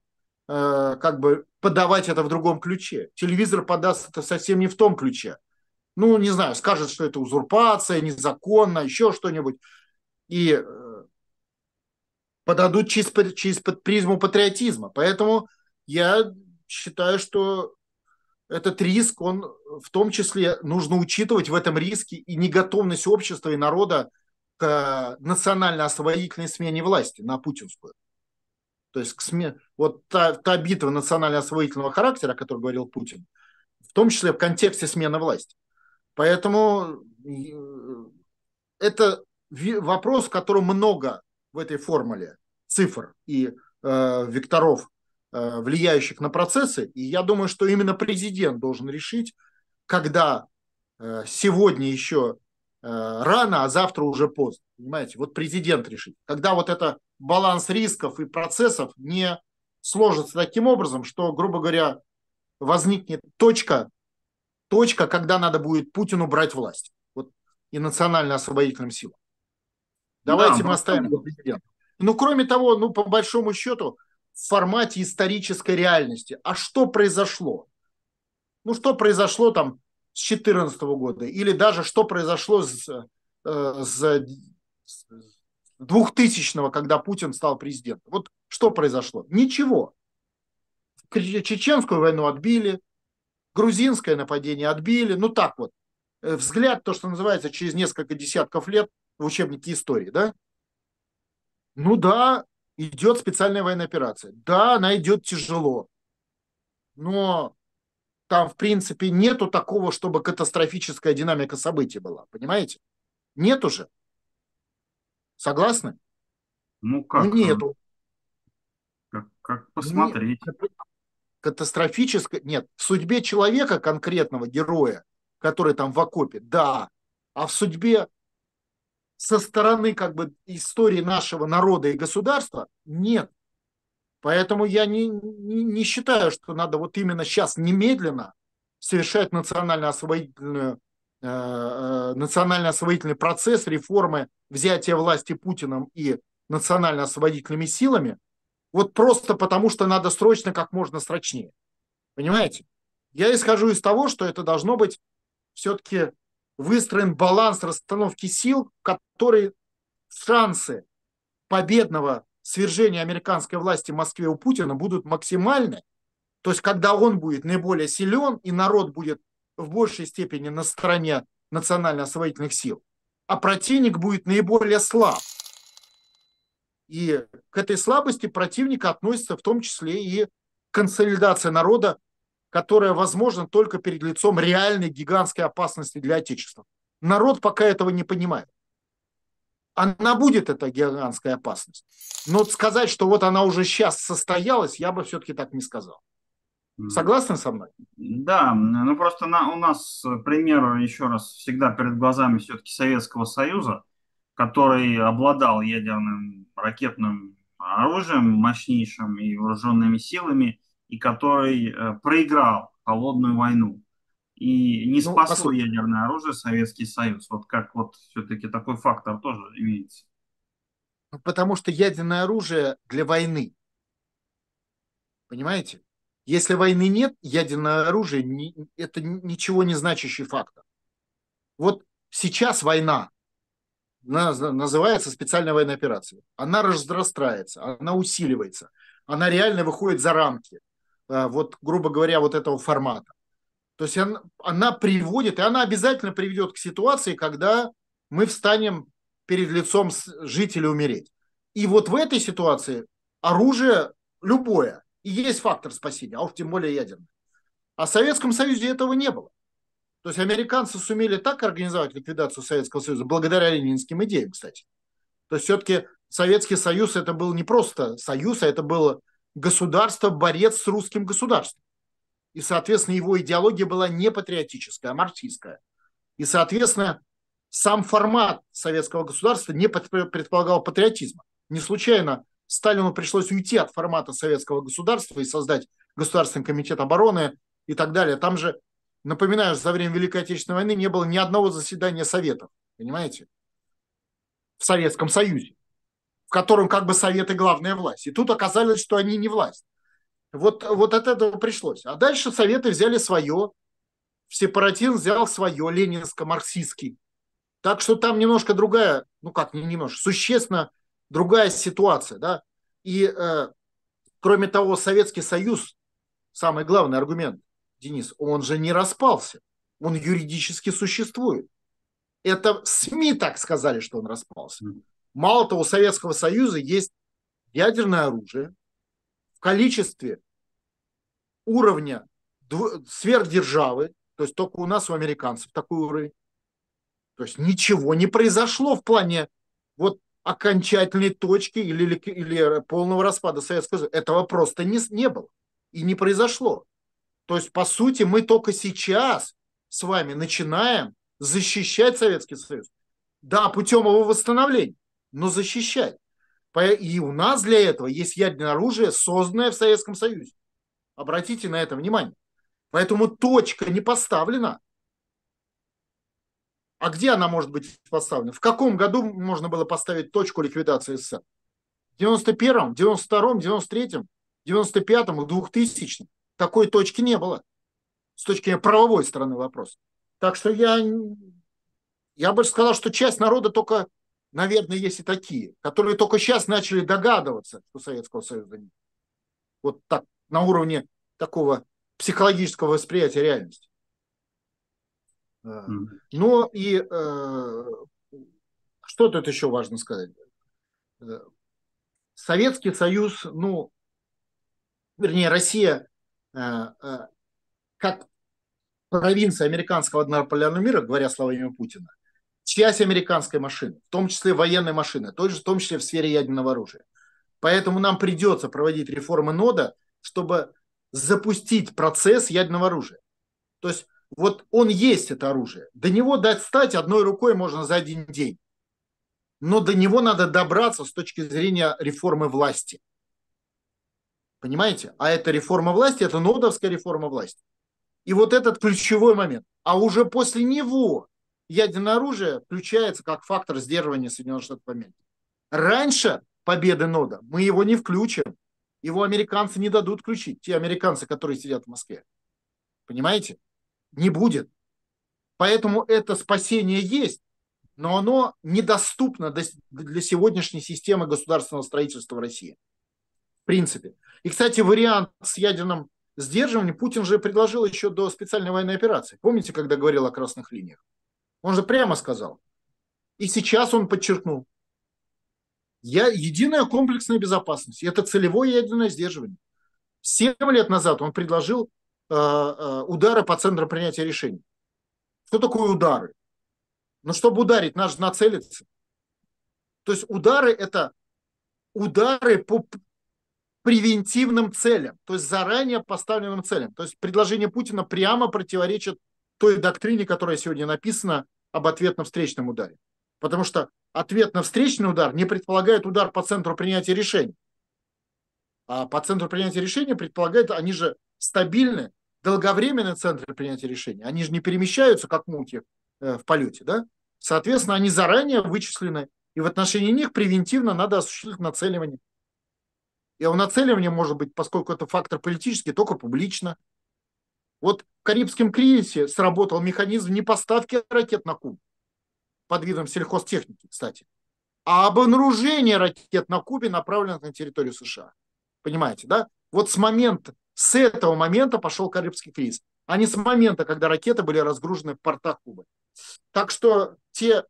Э, как бы подавать это в другом ключе. Телевизор подаст это совсем не в том ключе. Ну, не знаю, скажет, что это узурпация, незаконно, еще что-нибудь. И э, подадут через, через под призму патриотизма. Поэтому я считаю, что этот риск, он в том числе нужно учитывать в этом риске и неготовность общества и народа к национально-освоительной смене власти на путинскую. То есть к сме... вот та, та битва национально-освоительного характера, о которой говорил Путин, в том числе в контексте смены власти. Поэтому это вопрос, в котором много в этой формуле цифр и э, векторов, э, влияющих на процессы. И я думаю, что именно президент должен решить, когда э, сегодня еще э, рано, а завтра уже поздно. Понимаете, вот президент решит. Когда вот эта баланс рисков и процессов не сложится таким образом, что, грубо говоря, возникнет точка, точка, когда надо будет Путину брать власть вот, и национально-освободительным силам. Давайте да, мы оставим ну, его президента. Ну, кроме того, ну, по большому счету, в формате исторической реальности. А что произошло? Ну, что произошло там с 2014 года? Или даже что произошло с, э, с, с 2000-го, когда Путин стал президентом. Вот что произошло? Ничего. Чеченскую войну отбили, грузинское нападение отбили, ну так вот. Э, взгляд, то, что называется, через несколько десятков лет в учебнике истории, да? Ну да, идет специальная военная операция. Да, она идет тяжело. Но там, в принципе, нету такого, чтобы катастрофическая динамика событий была, понимаете? Нет уже. Согласны? Ну как? Нету. Как, как посмотреть? Нет, катастрофическое... Нет, в судьбе человека, конкретного героя, который там в окопе, да. А в судьбе со стороны как бы истории нашего народа и государства нет. Поэтому я не, не, не считаю, что надо вот именно сейчас немедленно совершать национально-освободительную Э, э, национально освободительный процесс, реформы взятие власти Путиным и национально-освободительными силами, вот просто потому, что надо срочно как можно срочнее. Понимаете? Я исхожу из того, что это должно быть все-таки выстроен баланс расстановки сил, который шансы победного свержения американской власти в Москве у Путина будут максимальны. То есть, когда он будет наиболее силен и народ будет в большей степени на стороне национально-освоительных сил, а противник будет наиболее слаб. И к этой слабости противника относится в том числе и консолидация народа, которая возможна только перед лицом реальной гигантской опасности для Отечества. Народ пока этого не понимает. Она будет, эта гигантская опасность. Но сказать, что вот она уже сейчас состоялась, я бы все-таки так не сказал. Согласны со мной? Да, ну просто на, у нас э, пример, еще раз, всегда перед глазами все-таки Советского Союза, который обладал ядерным ракетным оружием мощнейшим и вооруженными силами, и который э, проиграл холодную войну. И не ну, спасло ну, ядерное оружие Советский Союз. Вот как вот все-таки такой фактор тоже имеется. Ну, потому что ядерное оружие для войны. Понимаете? Если войны нет, ядерное оружие это ничего не значащий фактор. Вот сейчас война называется специальная военная операция. Она разрастается, она усиливается, она реально выходит за рамки, э, вот, грубо говоря, вот этого формата. То есть она, она приводит, и она обязательно приведет к ситуации, когда мы встанем перед лицом жителей умереть. И вот в этой ситуации оружие любое – и есть фактор спасения, а уж тем более ядерный. А в Советском Союзе этого не было. То есть американцы сумели так организовать ликвидацию Советского Союза, благодаря ленинским идеям, кстати. То есть все-таки Советский Союз это был не просто союз, а это было государство, борец с русским государством. И, соответственно, его идеология была не патриотическая, а марксистская. И, соответственно, сам формат советского государства не предполагал патриотизма. Не случайно Сталину пришлось уйти от формата советского государства и создать Государственный комитет обороны и так далее. Там же, напоминаю, за время Великой Отечественной войны не было ни одного заседания Советов, понимаете, в Советском Союзе, в котором как бы Советы главная власть. И тут оказалось, что они не власть. Вот, вот от этого пришлось. А дальше Советы взяли свое, сепаратизм взял свое, ленинско-марксистский. Так что там немножко другая, ну как немножко, существенно другая ситуация, да. И, э, кроме того, Советский Союз, самый главный аргумент, Денис, он же не распался, он юридически существует. Это СМИ так сказали, что он распался. Мало того, у Советского Союза есть ядерное оружие в количестве уровня сверхдержавы, то есть только у нас, у американцев такой уровень. То есть ничего не произошло в плане вот окончательной точки или, или полного распада Советского Союза. Этого просто не, не было и не произошло. То есть, по сути, мы только сейчас с вами начинаем защищать Советский Союз. Да, путем его восстановления, но защищать. И у нас для этого есть ядерное оружие, созданное в Советском Союзе. Обратите на это внимание. Поэтому точка не поставлена. А где она может быть поставлена? В каком году можно было поставить точку ликвидации СССР? В 91-м, 92-м, 93-м, 95-м, 2000-м. Такой точки не было с точки правовой стороны вопрос. Так что я, я бы сказал, что часть народа только, наверное, есть и такие, которые только сейчас начали догадываться, что Советского Союза нет. Вот так, на уровне такого психологического восприятия реальности. Э, но и э, что тут еще важно сказать? Э, Советский Союз, ну, вернее, Россия как провинция американского однополярного мира, говоря словами Путина, часть американской машины, в том числе военной машины, в том числе в сфере ядерного оружия. Поэтому нам придется проводить реформы НОДА, чтобы запустить процесс ядерного оружия. То есть вот он есть, это оружие. До него дать стать одной рукой можно за один день. Но до него надо добраться с точки зрения реформы власти. Понимаете? А это реформа власти, это нодовская реформа власти. И вот этот ключевой момент. А уже после него ядерное оружие включается как фактор сдерживания Соединенных Штатов Америки. Раньше победы нода мы его не включим. Его американцы не дадут включить, те американцы, которые сидят в Москве. Понимаете? не будет. Поэтому это спасение есть, но оно недоступно для сегодняшней системы государственного строительства в России. В принципе. И, кстати, вариант с ядерным сдерживанием Путин же предложил еще до специальной военной операции. Помните, когда говорил о красных линиях? Он же прямо сказал. И сейчас он подчеркнул. Я, единая комплексная безопасность. Это целевое ядерное сдерживание. Семь лет назад он предложил Э, э, удары по центру принятия решений. Что такое удары? Ну, чтобы ударить, надо же нацелиться. То есть удары – это удары по превентивным целям, то есть заранее поставленным целям. То есть предложение Путина прямо противоречит той доктрине, которая сегодня написана об ответном встречном ударе. Потому что ответно встречный удар не предполагает удар по центру принятия решений. А по центру принятия решений предполагает, они же стабильны, долговременно центры принятия решений. Они же не перемещаются, как мухи э, в полете, да? Соответственно, они заранее вычислены, и в отношении них превентивно надо осуществить нацеливание. И у нацеливания может быть, поскольку это фактор политический, только публично. Вот в Карибском кризисе сработал механизм не поставки ракет на Кубу, под видом сельхозтехники, кстати, а обнаружение ракет на Кубе, направленных на территорию США. Понимаете, да? Вот с момента, с этого момента пошел Карибский кризис, а не с момента, когда ракеты были разгружены в портах Кубы. Так что те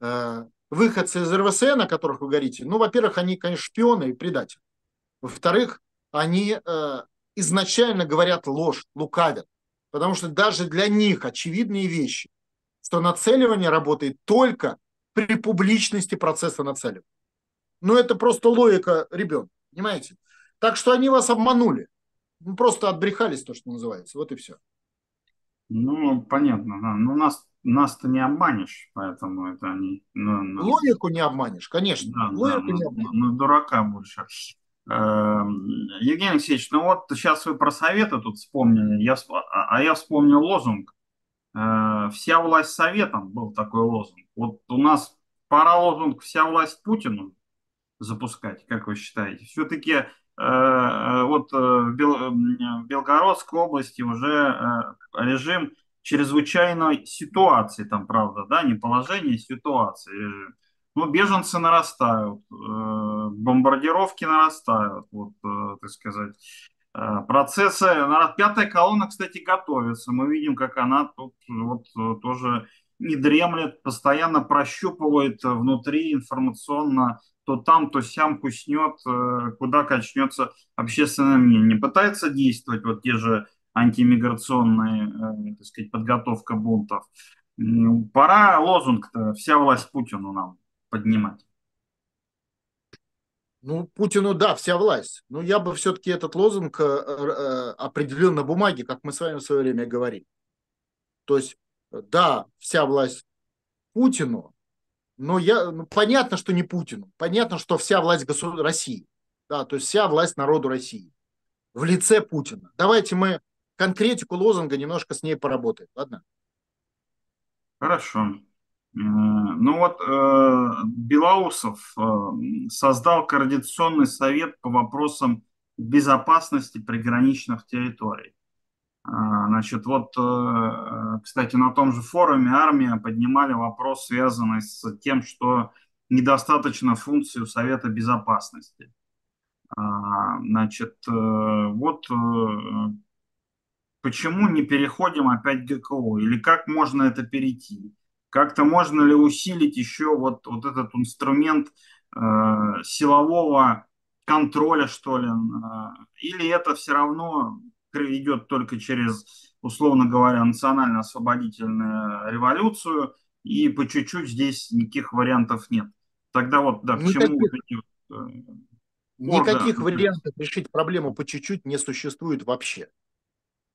э, выходцы из РВСН, о которых вы говорите, ну, во-первых, они, конечно, шпионы и предатели. Во-вторых, они э, изначально говорят ложь, лукавят. Потому что даже для них очевидные вещи, что нацеливание работает только при публичности процесса нацеливания. Но ну, это просто логика ребенка, понимаете? Так что они вас обманули. Ну, просто отбрехались, то, что называется. Вот и все. Ну, понятно, да. Ну, нас, нас-то не обманешь, поэтому это они... Ну, нас... Ну. Логику не обманешь, конечно. Да, Логику да, ну, не обманешь. Ну, дурака больше. Эм, Евгений Алексеевич, ну вот сейчас вы про советы тут вспомнили, я, а, а я вспомнил лозунг. Э, Вся власть советом был такой лозунг. Вот у нас пора лозунг «Вся власть Путину» запускать, как вы считаете? Все-таки Э, э, вот э, в, Бел, в Белгородской области уже режим чрезвычайной ситуации, там, правда, да, не положение, ситуации режим. Ну, беженцы нарастают, бомбардировки нарастают, вот, так сказать, процессы. Пятая колонна, кстати, готовится. Мы видим, как она тут вот тоже не дремлет, постоянно прощупывает э, внутри информационно то там, то сям куснет, э, куда качнется общественное мнение. Пытается действовать вот те же антимиграционные, э, так сказать, подготовка бунтов. Пора лозунг-то «Вся власть Путину» нам поднимать. Ну, Путину, да, вся власть. Но я бы все-таки этот лозунг определил на бумаге, как мы с вами в свое время говорили. То есть да, вся власть Путину, но я, ну, понятно, что не Путину, понятно, что вся власть государ... России, да, то есть вся власть народу России в лице Путина. Давайте мы конкретику лозунга немножко с ней поработаем, ладно? Хорошо. Ну вот э, Белоусов э, создал Координационный совет по вопросам безопасности приграничных территорий. А, значит, вот, э, э, кстати, на том же форуме армия поднимали вопрос, связанный с тем, что недостаточно функцию Совета Безопасности. А, значит, э, вот почему не переходим опять к ГКО, или как можно это перейти? Как-то можно ли усилить еще вот, вот этот инструмент силового контроля, что ли, или это все равно идет только через, условно говоря, национально-освободительную революцию, и по чуть-чуть здесь никаких вариантов нет. Тогда вот, да, к никаких, э, Никаких вариантов решить проблему по чуть-чуть не существует вообще.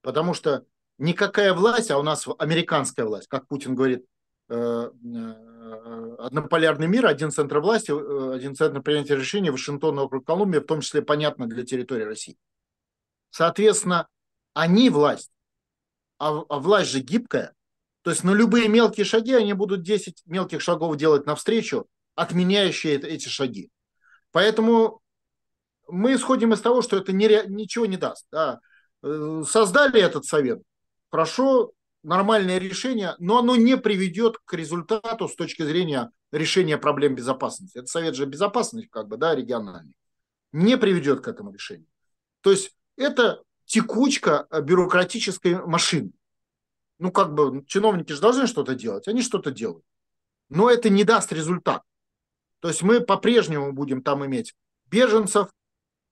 Потому что никакая власть, а у нас американская власть, как Путин говорит, э, э, однополярный мир, один центр власти, один центр принятия решений, Вашингтон, округ Колумбия, в том числе понятно для территории России. Соответственно, они власть, а, а власть же гибкая. То есть на любые мелкие шаги они будут 10 мелких шагов делать навстречу, отменяющие эти шаги. Поэтому мы исходим из того, что это не, ничего не даст. Да. Э, создали этот совет, прошу нормальное решение, но оно не приведет к результату с точки зрения решения проблем безопасности. Это совет же безопасности, как бы, да, региональный. Не приведет к этому решению. То есть это текучка э, бюрократической машины. Ну, как бы чиновники же должны что-то делать, они что-то делают. Но это не даст результат. То есть мы по-прежнему будем там иметь беженцев,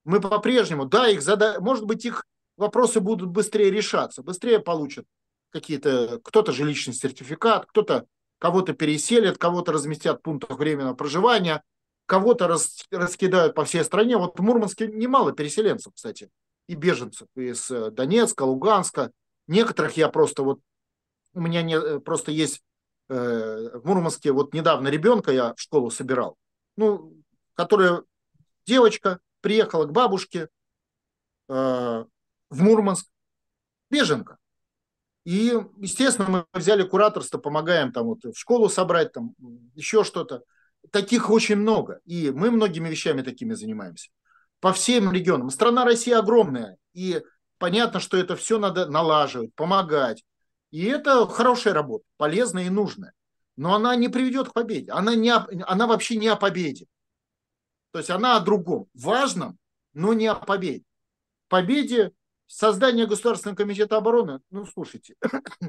мы по-прежнему, да, их зада... может быть, их вопросы будут быстрее решаться, быстрее получат какие-то, кто-то жилищный сертификат, кто-то кого-то переселят, кого-то разместят в пунктах временного проживания, кого-то рас, раскидают по всей стране. Вот в Мурманске немало переселенцев, кстати, и беженцев из э, Донецка, Луганска. Некоторых я просто вот, у меня не, э, просто есть э, в Мурманске, вот недавно ребенка я в школу собирал, ну, которая девочка приехала к бабушке э, в Мурманск, беженка. И, естественно, мы взяли кураторство, помогаем там вот в школу собрать, там еще что-то. Таких очень много. И мы многими вещами такими занимаемся по всем регионам. Страна России огромная, и понятно, что это все надо налаживать, помогать. И это хорошая работа, полезная и нужная. Но она не приведет к победе. Она, не, она вообще не о победе. То есть она о другом, важном, но не о победе. Победе создания Государственного комитета обороны, ну слушайте,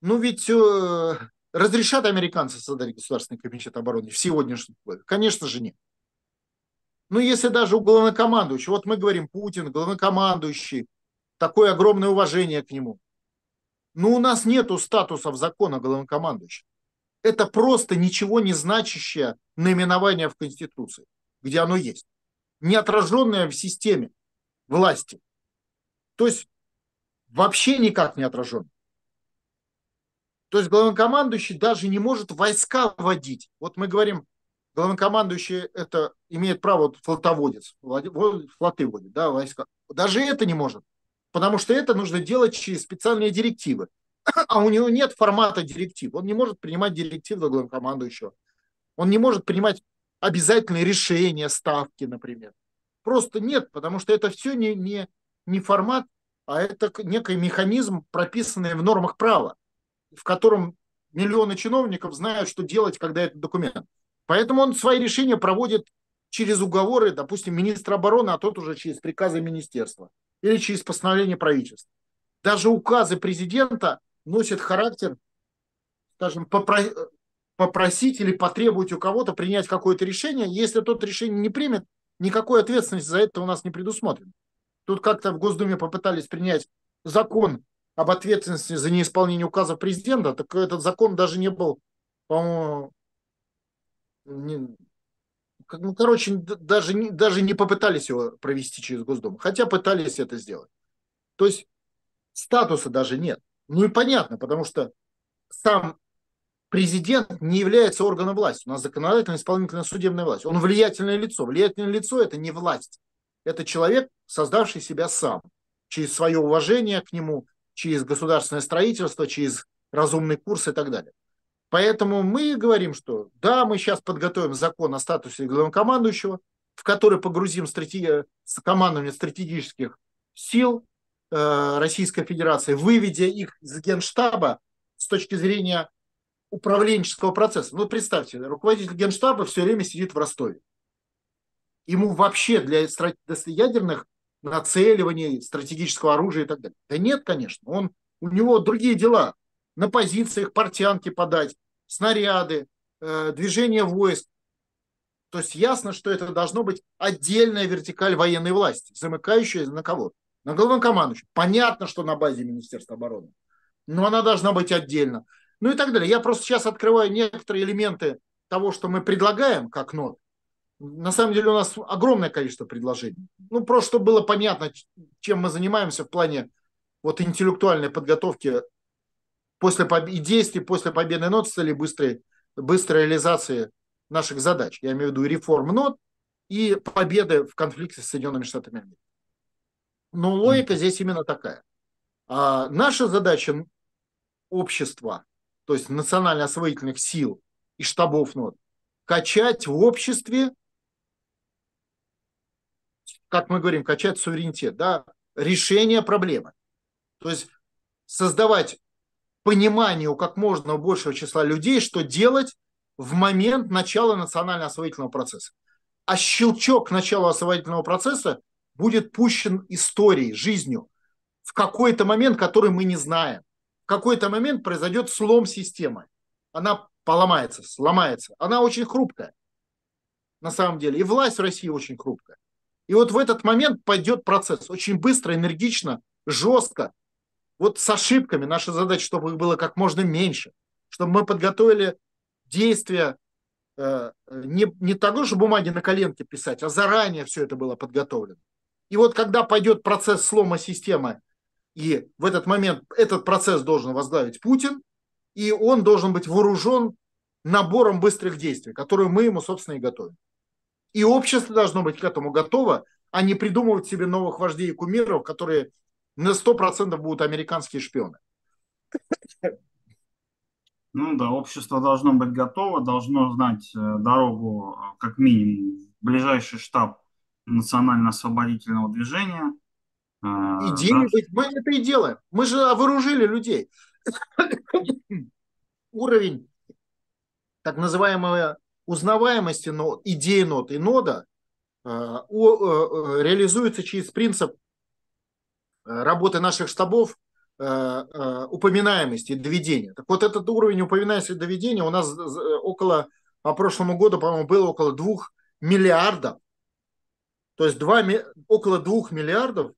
ну ведь э, разрешат американцы создать Государственный комитет обороны в сегодняшних условиях? Конечно же нет. Ну, если даже у главнокомандующего, вот мы говорим, Путин, главнокомандующий, такое огромное уважение к нему. Но ну, у нас нету статуса в закона главнокомандующего. Это просто ничего не значащее наименование в Конституции, где оно есть. Не отраженное в системе власти. То есть вообще никак не отраженное. То есть главнокомандующий даже не может войска вводить. Вот мы говорим, главнокомандующий это имеет право флотоводец, флоты водит, да, войска. Даже это не может, потому что это нужно делать через специальные директивы. А у него нет формата директив. Он не может принимать директивы для главнокомандующего. Он не может принимать обязательные решения, ставки, например. Просто нет, потому что это все не, не, не формат, а это некий механизм, прописанный в нормах права, в котором миллионы чиновников знают, что делать, когда этот документ. Поэтому он свои решения проводит через уговоры, допустим, министра обороны, а тот уже через приказы министерства или через постановление правительства. Даже указы президента носят характер, скажем, попросить или потребовать у кого-то принять какое-то решение. Если тот решение не примет, никакой ответственности за это у нас не предусмотрено. Тут как-то в Госдуме попытались принять закон об ответственности за неисполнение указа президента, так этот закон даже не был, по-моему, не, как, ну, короче, даже, не, даже не попытались его провести через Госдуму, хотя пытались это сделать. То есть статуса даже нет. Ну и понятно, потому что сам президент не является органом власти. У нас законодательная, исполнительная, судебная власть. Он влиятельное лицо. Влиятельное лицо – это не власть. Это человек, создавший себя сам. Через свое уважение к нему, через государственное строительство, через разумный курс и так далее. Поэтому мы говорим, что да, мы сейчас подготовим закон о статусе главнокомандующего, в который погрузим стратеги... командование стратегических сил э, Российской Федерации, выведя их из Генштаба с точки зрения управленческого процесса. Ну, представьте, руководитель Генштаба все время сидит в Ростове. Ему вообще для, для ядерных нацеливаний, стратегического оружия и так далее. Да нет, конечно, он, у него другие дела – на позициях портянки подать, снаряды, э, движение войск. То есть ясно, что это должно быть отдельная вертикаль военной власти, замыкающая на кого? На главнокомандующего. Понятно, что на базе Министерства обороны, но она должна быть отдельно. Ну и так далее. Я просто сейчас открываю некоторые элементы того, что мы предлагаем как нот. На самом деле у нас огромное количество предложений. Ну, просто чтобы было понятно, чем мы занимаемся в плане вот интеллектуальной подготовки после, и действий после победы нот с целью быстрой, быстрой реализации наших задач. Я имею в виду реформ нот и победы в конфликте с Соединенными Штатами Америки. Но логика здесь именно такая. А наша задача общества, то есть национально-освоительных сил и штабов нот, качать в обществе, как мы говорим, качать суверенитет, да, решение проблемы. То есть создавать пониманию как можно большего числа людей, что делать в момент начала национально-освоительного процесса. А щелчок начала началу освоительного процесса будет пущен историей, жизнью в какой-то момент, который мы не знаем. В какой-то момент произойдет слом системы. Она поломается, сломается. Она очень хрупкая на самом деле. И власть в России очень хрупкая. И вот в этот момент пойдет процесс очень быстро, энергично, жестко, вот с ошибками наша задача, чтобы их было как можно меньше, чтобы мы подготовили действия э, не, не того, что бумаги на коленке писать, а заранее все это было подготовлено. И вот когда пойдет процесс слома системы, и в этот момент этот процесс должен возглавить Путин, и он должен быть вооружен набором быстрых действий, которые мы ему, собственно, и готовим. И общество должно быть к этому готово, а не придумывать себе новых вождей и кумиров, которые на сто процентов будут американские шпионы. Ну да, общество должно быть готово, должно знать э, дорогу, э, как минимум, в ближайший штаб национально-освободительного движения. Э, и деньги, да. мы это и делаем. Мы же вооружили людей. Уровень так называемой узнаваемости но, идеи нот и нода реализуется через принцип Э, работы наших штабов э, э, упоминаемости доведения. Так вот этот уровень упоминаемости доведения у нас около, по прошлому году, по-моему, было около 2 миллиардов. То есть 2, около 2 миллиардов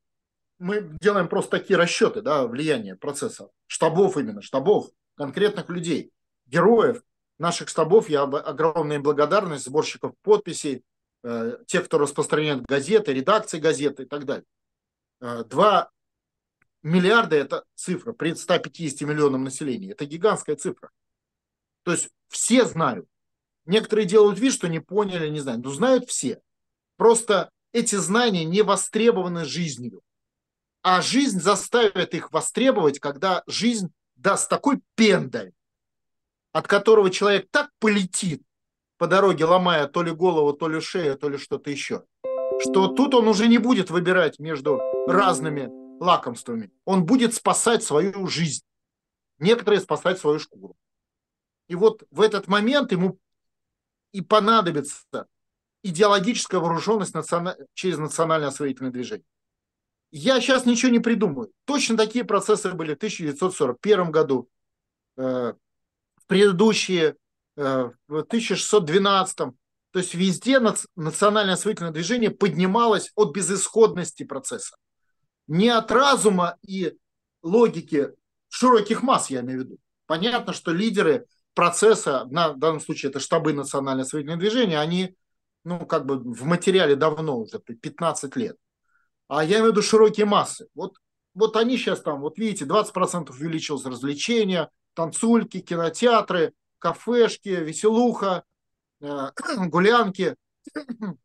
мы делаем просто такие расчеты, да, влияние процесса, штабов именно, штабов, конкретных людей, героев наших штабов. Я огромная благодарность сборщиков подписей, тех, кто распространяет газеты, редакции газеты и так далее. 2 э, миллиарда – это цифра при 150 миллионам населения. Это гигантская цифра. То есть все знают. Некоторые делают вид, что не поняли, не знают. Но знают все. Просто эти знания не востребованы жизнью. А жизнь заставит их востребовать, когда жизнь даст такой пендаль, от которого человек так полетит по дороге, ломая то ли голову, то ли шею, то ли что-то еще, что тут он уже не будет выбирать между разными лакомствами. Он будет спасать свою жизнь. Некоторые спасать свою шкуру. И вот в этот момент ему и понадобится идеологическая вооруженность национа... через национальное освоительное движение. Я сейчас ничего не придумаю. Точно такие процессы были в 1941 году, э, в предыдущие, э, в 1612. То есть везде национальное освоительное движение поднималось от безысходности процесса не от разума и логики широких масс, я имею в виду. Понятно, что лидеры процесса, на, данном случае это штабы национального освободительного движения, они ну, как бы в материале давно уже, 15 лет. А я имею в виду широкие массы. Вот, вот они сейчас там, вот видите, 20% увеличилось развлечения, танцульки, кинотеатры, кафешки, веселуха, э, гулянки. Как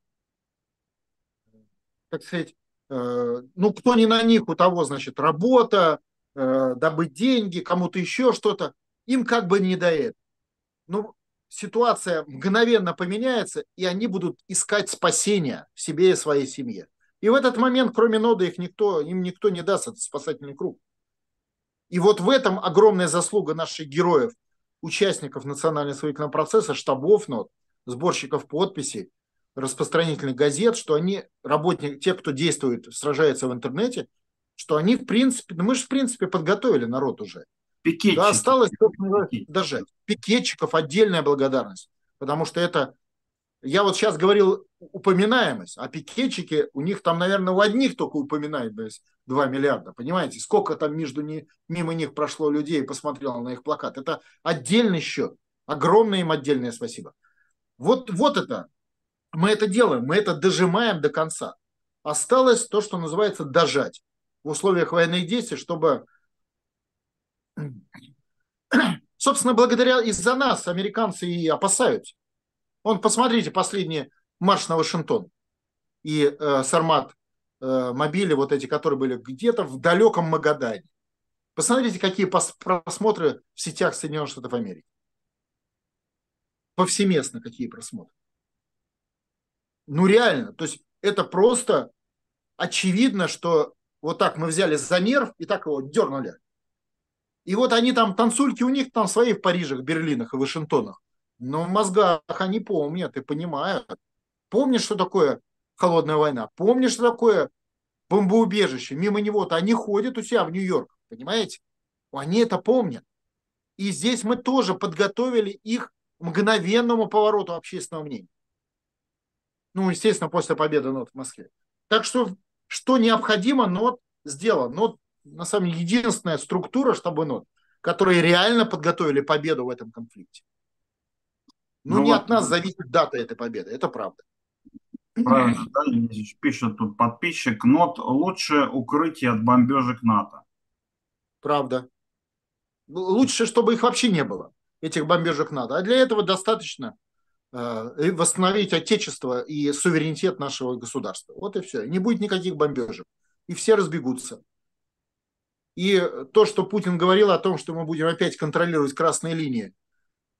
сказать, Э, ну, кто не на них, у того, значит, работа, э, добыть деньги, кому-то еще что-то. Им как бы не до этого. Ну, ситуация мгновенно поменяется, и они будут искать спасения в себе и своей семье. И в этот момент, кроме ноды их никто, им никто не даст этот спасательный круг. И вот в этом огромная заслуга наших героев, участников национального освоительного процесса, штабов нот, сборщиков подписей, распространительных газет, что они, работники, те, кто действует, сражается в интернете, что они, в принципе, ну мы же, в принципе, подготовили народ уже. Пикетчики Да, осталось только дожать. Пикетчиков отдельная благодарность, потому что это... Я вот сейчас говорил упоминаемость, а пикетчики, у них там, наверное, у одних только упоминаемость 2 миллиарда, понимаете? Сколько там между не, мимо них прошло людей и посмотрело на их плакат. Это отдельный счет. Огромное им отдельное спасибо. Вот, вот это мы это делаем, мы это дожимаем до конца. Осталось то, что называется дожать в условиях военных действий, чтобы... Собственно, благодаря из-за нас американцы и опасаются. Он, посмотрите, последний марш на Вашингтон и э, Сармат э, мобили, вот эти, которые были где-то в далеком Магадане. Посмотрите, какие пос- просмотры в сетях Соединенных Штатов Америки. Повсеместно какие просмотры. Ну реально, то есть это просто очевидно, что вот так мы взяли за нерв и так его дернули. И вот они там, танцульки у них там свои в Парижах, Берлинах и Вашингтонах. Но в мозгах они помнят и понимают. Помнишь, что такое холодная война. Помнишь, что такое бомбоубежище. Мимо него-то они ходят у себя в Нью-Йорк. Понимаете? Они это помнят. И здесь мы тоже подготовили их мгновенному повороту общественного мнения. Ну, естественно, после победы НОТ в Москве. Так что, что необходимо, НОТ сделал. НОТ, на самом деле, единственная структура штаба НОТ, которые реально подготовили победу в этом конфликте. Ну, ну не вот. от нас зависит дата этой победы, это правда. Правильно, да, пишет тут подписчик. НОТ – лучшее укрытие от бомбежек НАТО. Правда. Лучше, чтобы их вообще не было, этих бомбежек НАТО. А для этого достаточно а, восстановить отечество и суверенитет нашего государства. Вот и все. Не будет никаких бомбежек. И все разбегутся. И то, что Путин говорил о том, что мы будем опять контролировать красные линии,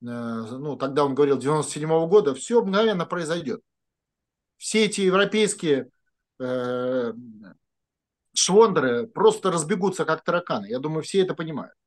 а, ну, тогда он говорил 97 -го года, все мгновенно произойдет. Все эти европейские э, швондеры просто разбегутся, как тараканы. Я думаю, все это понимают.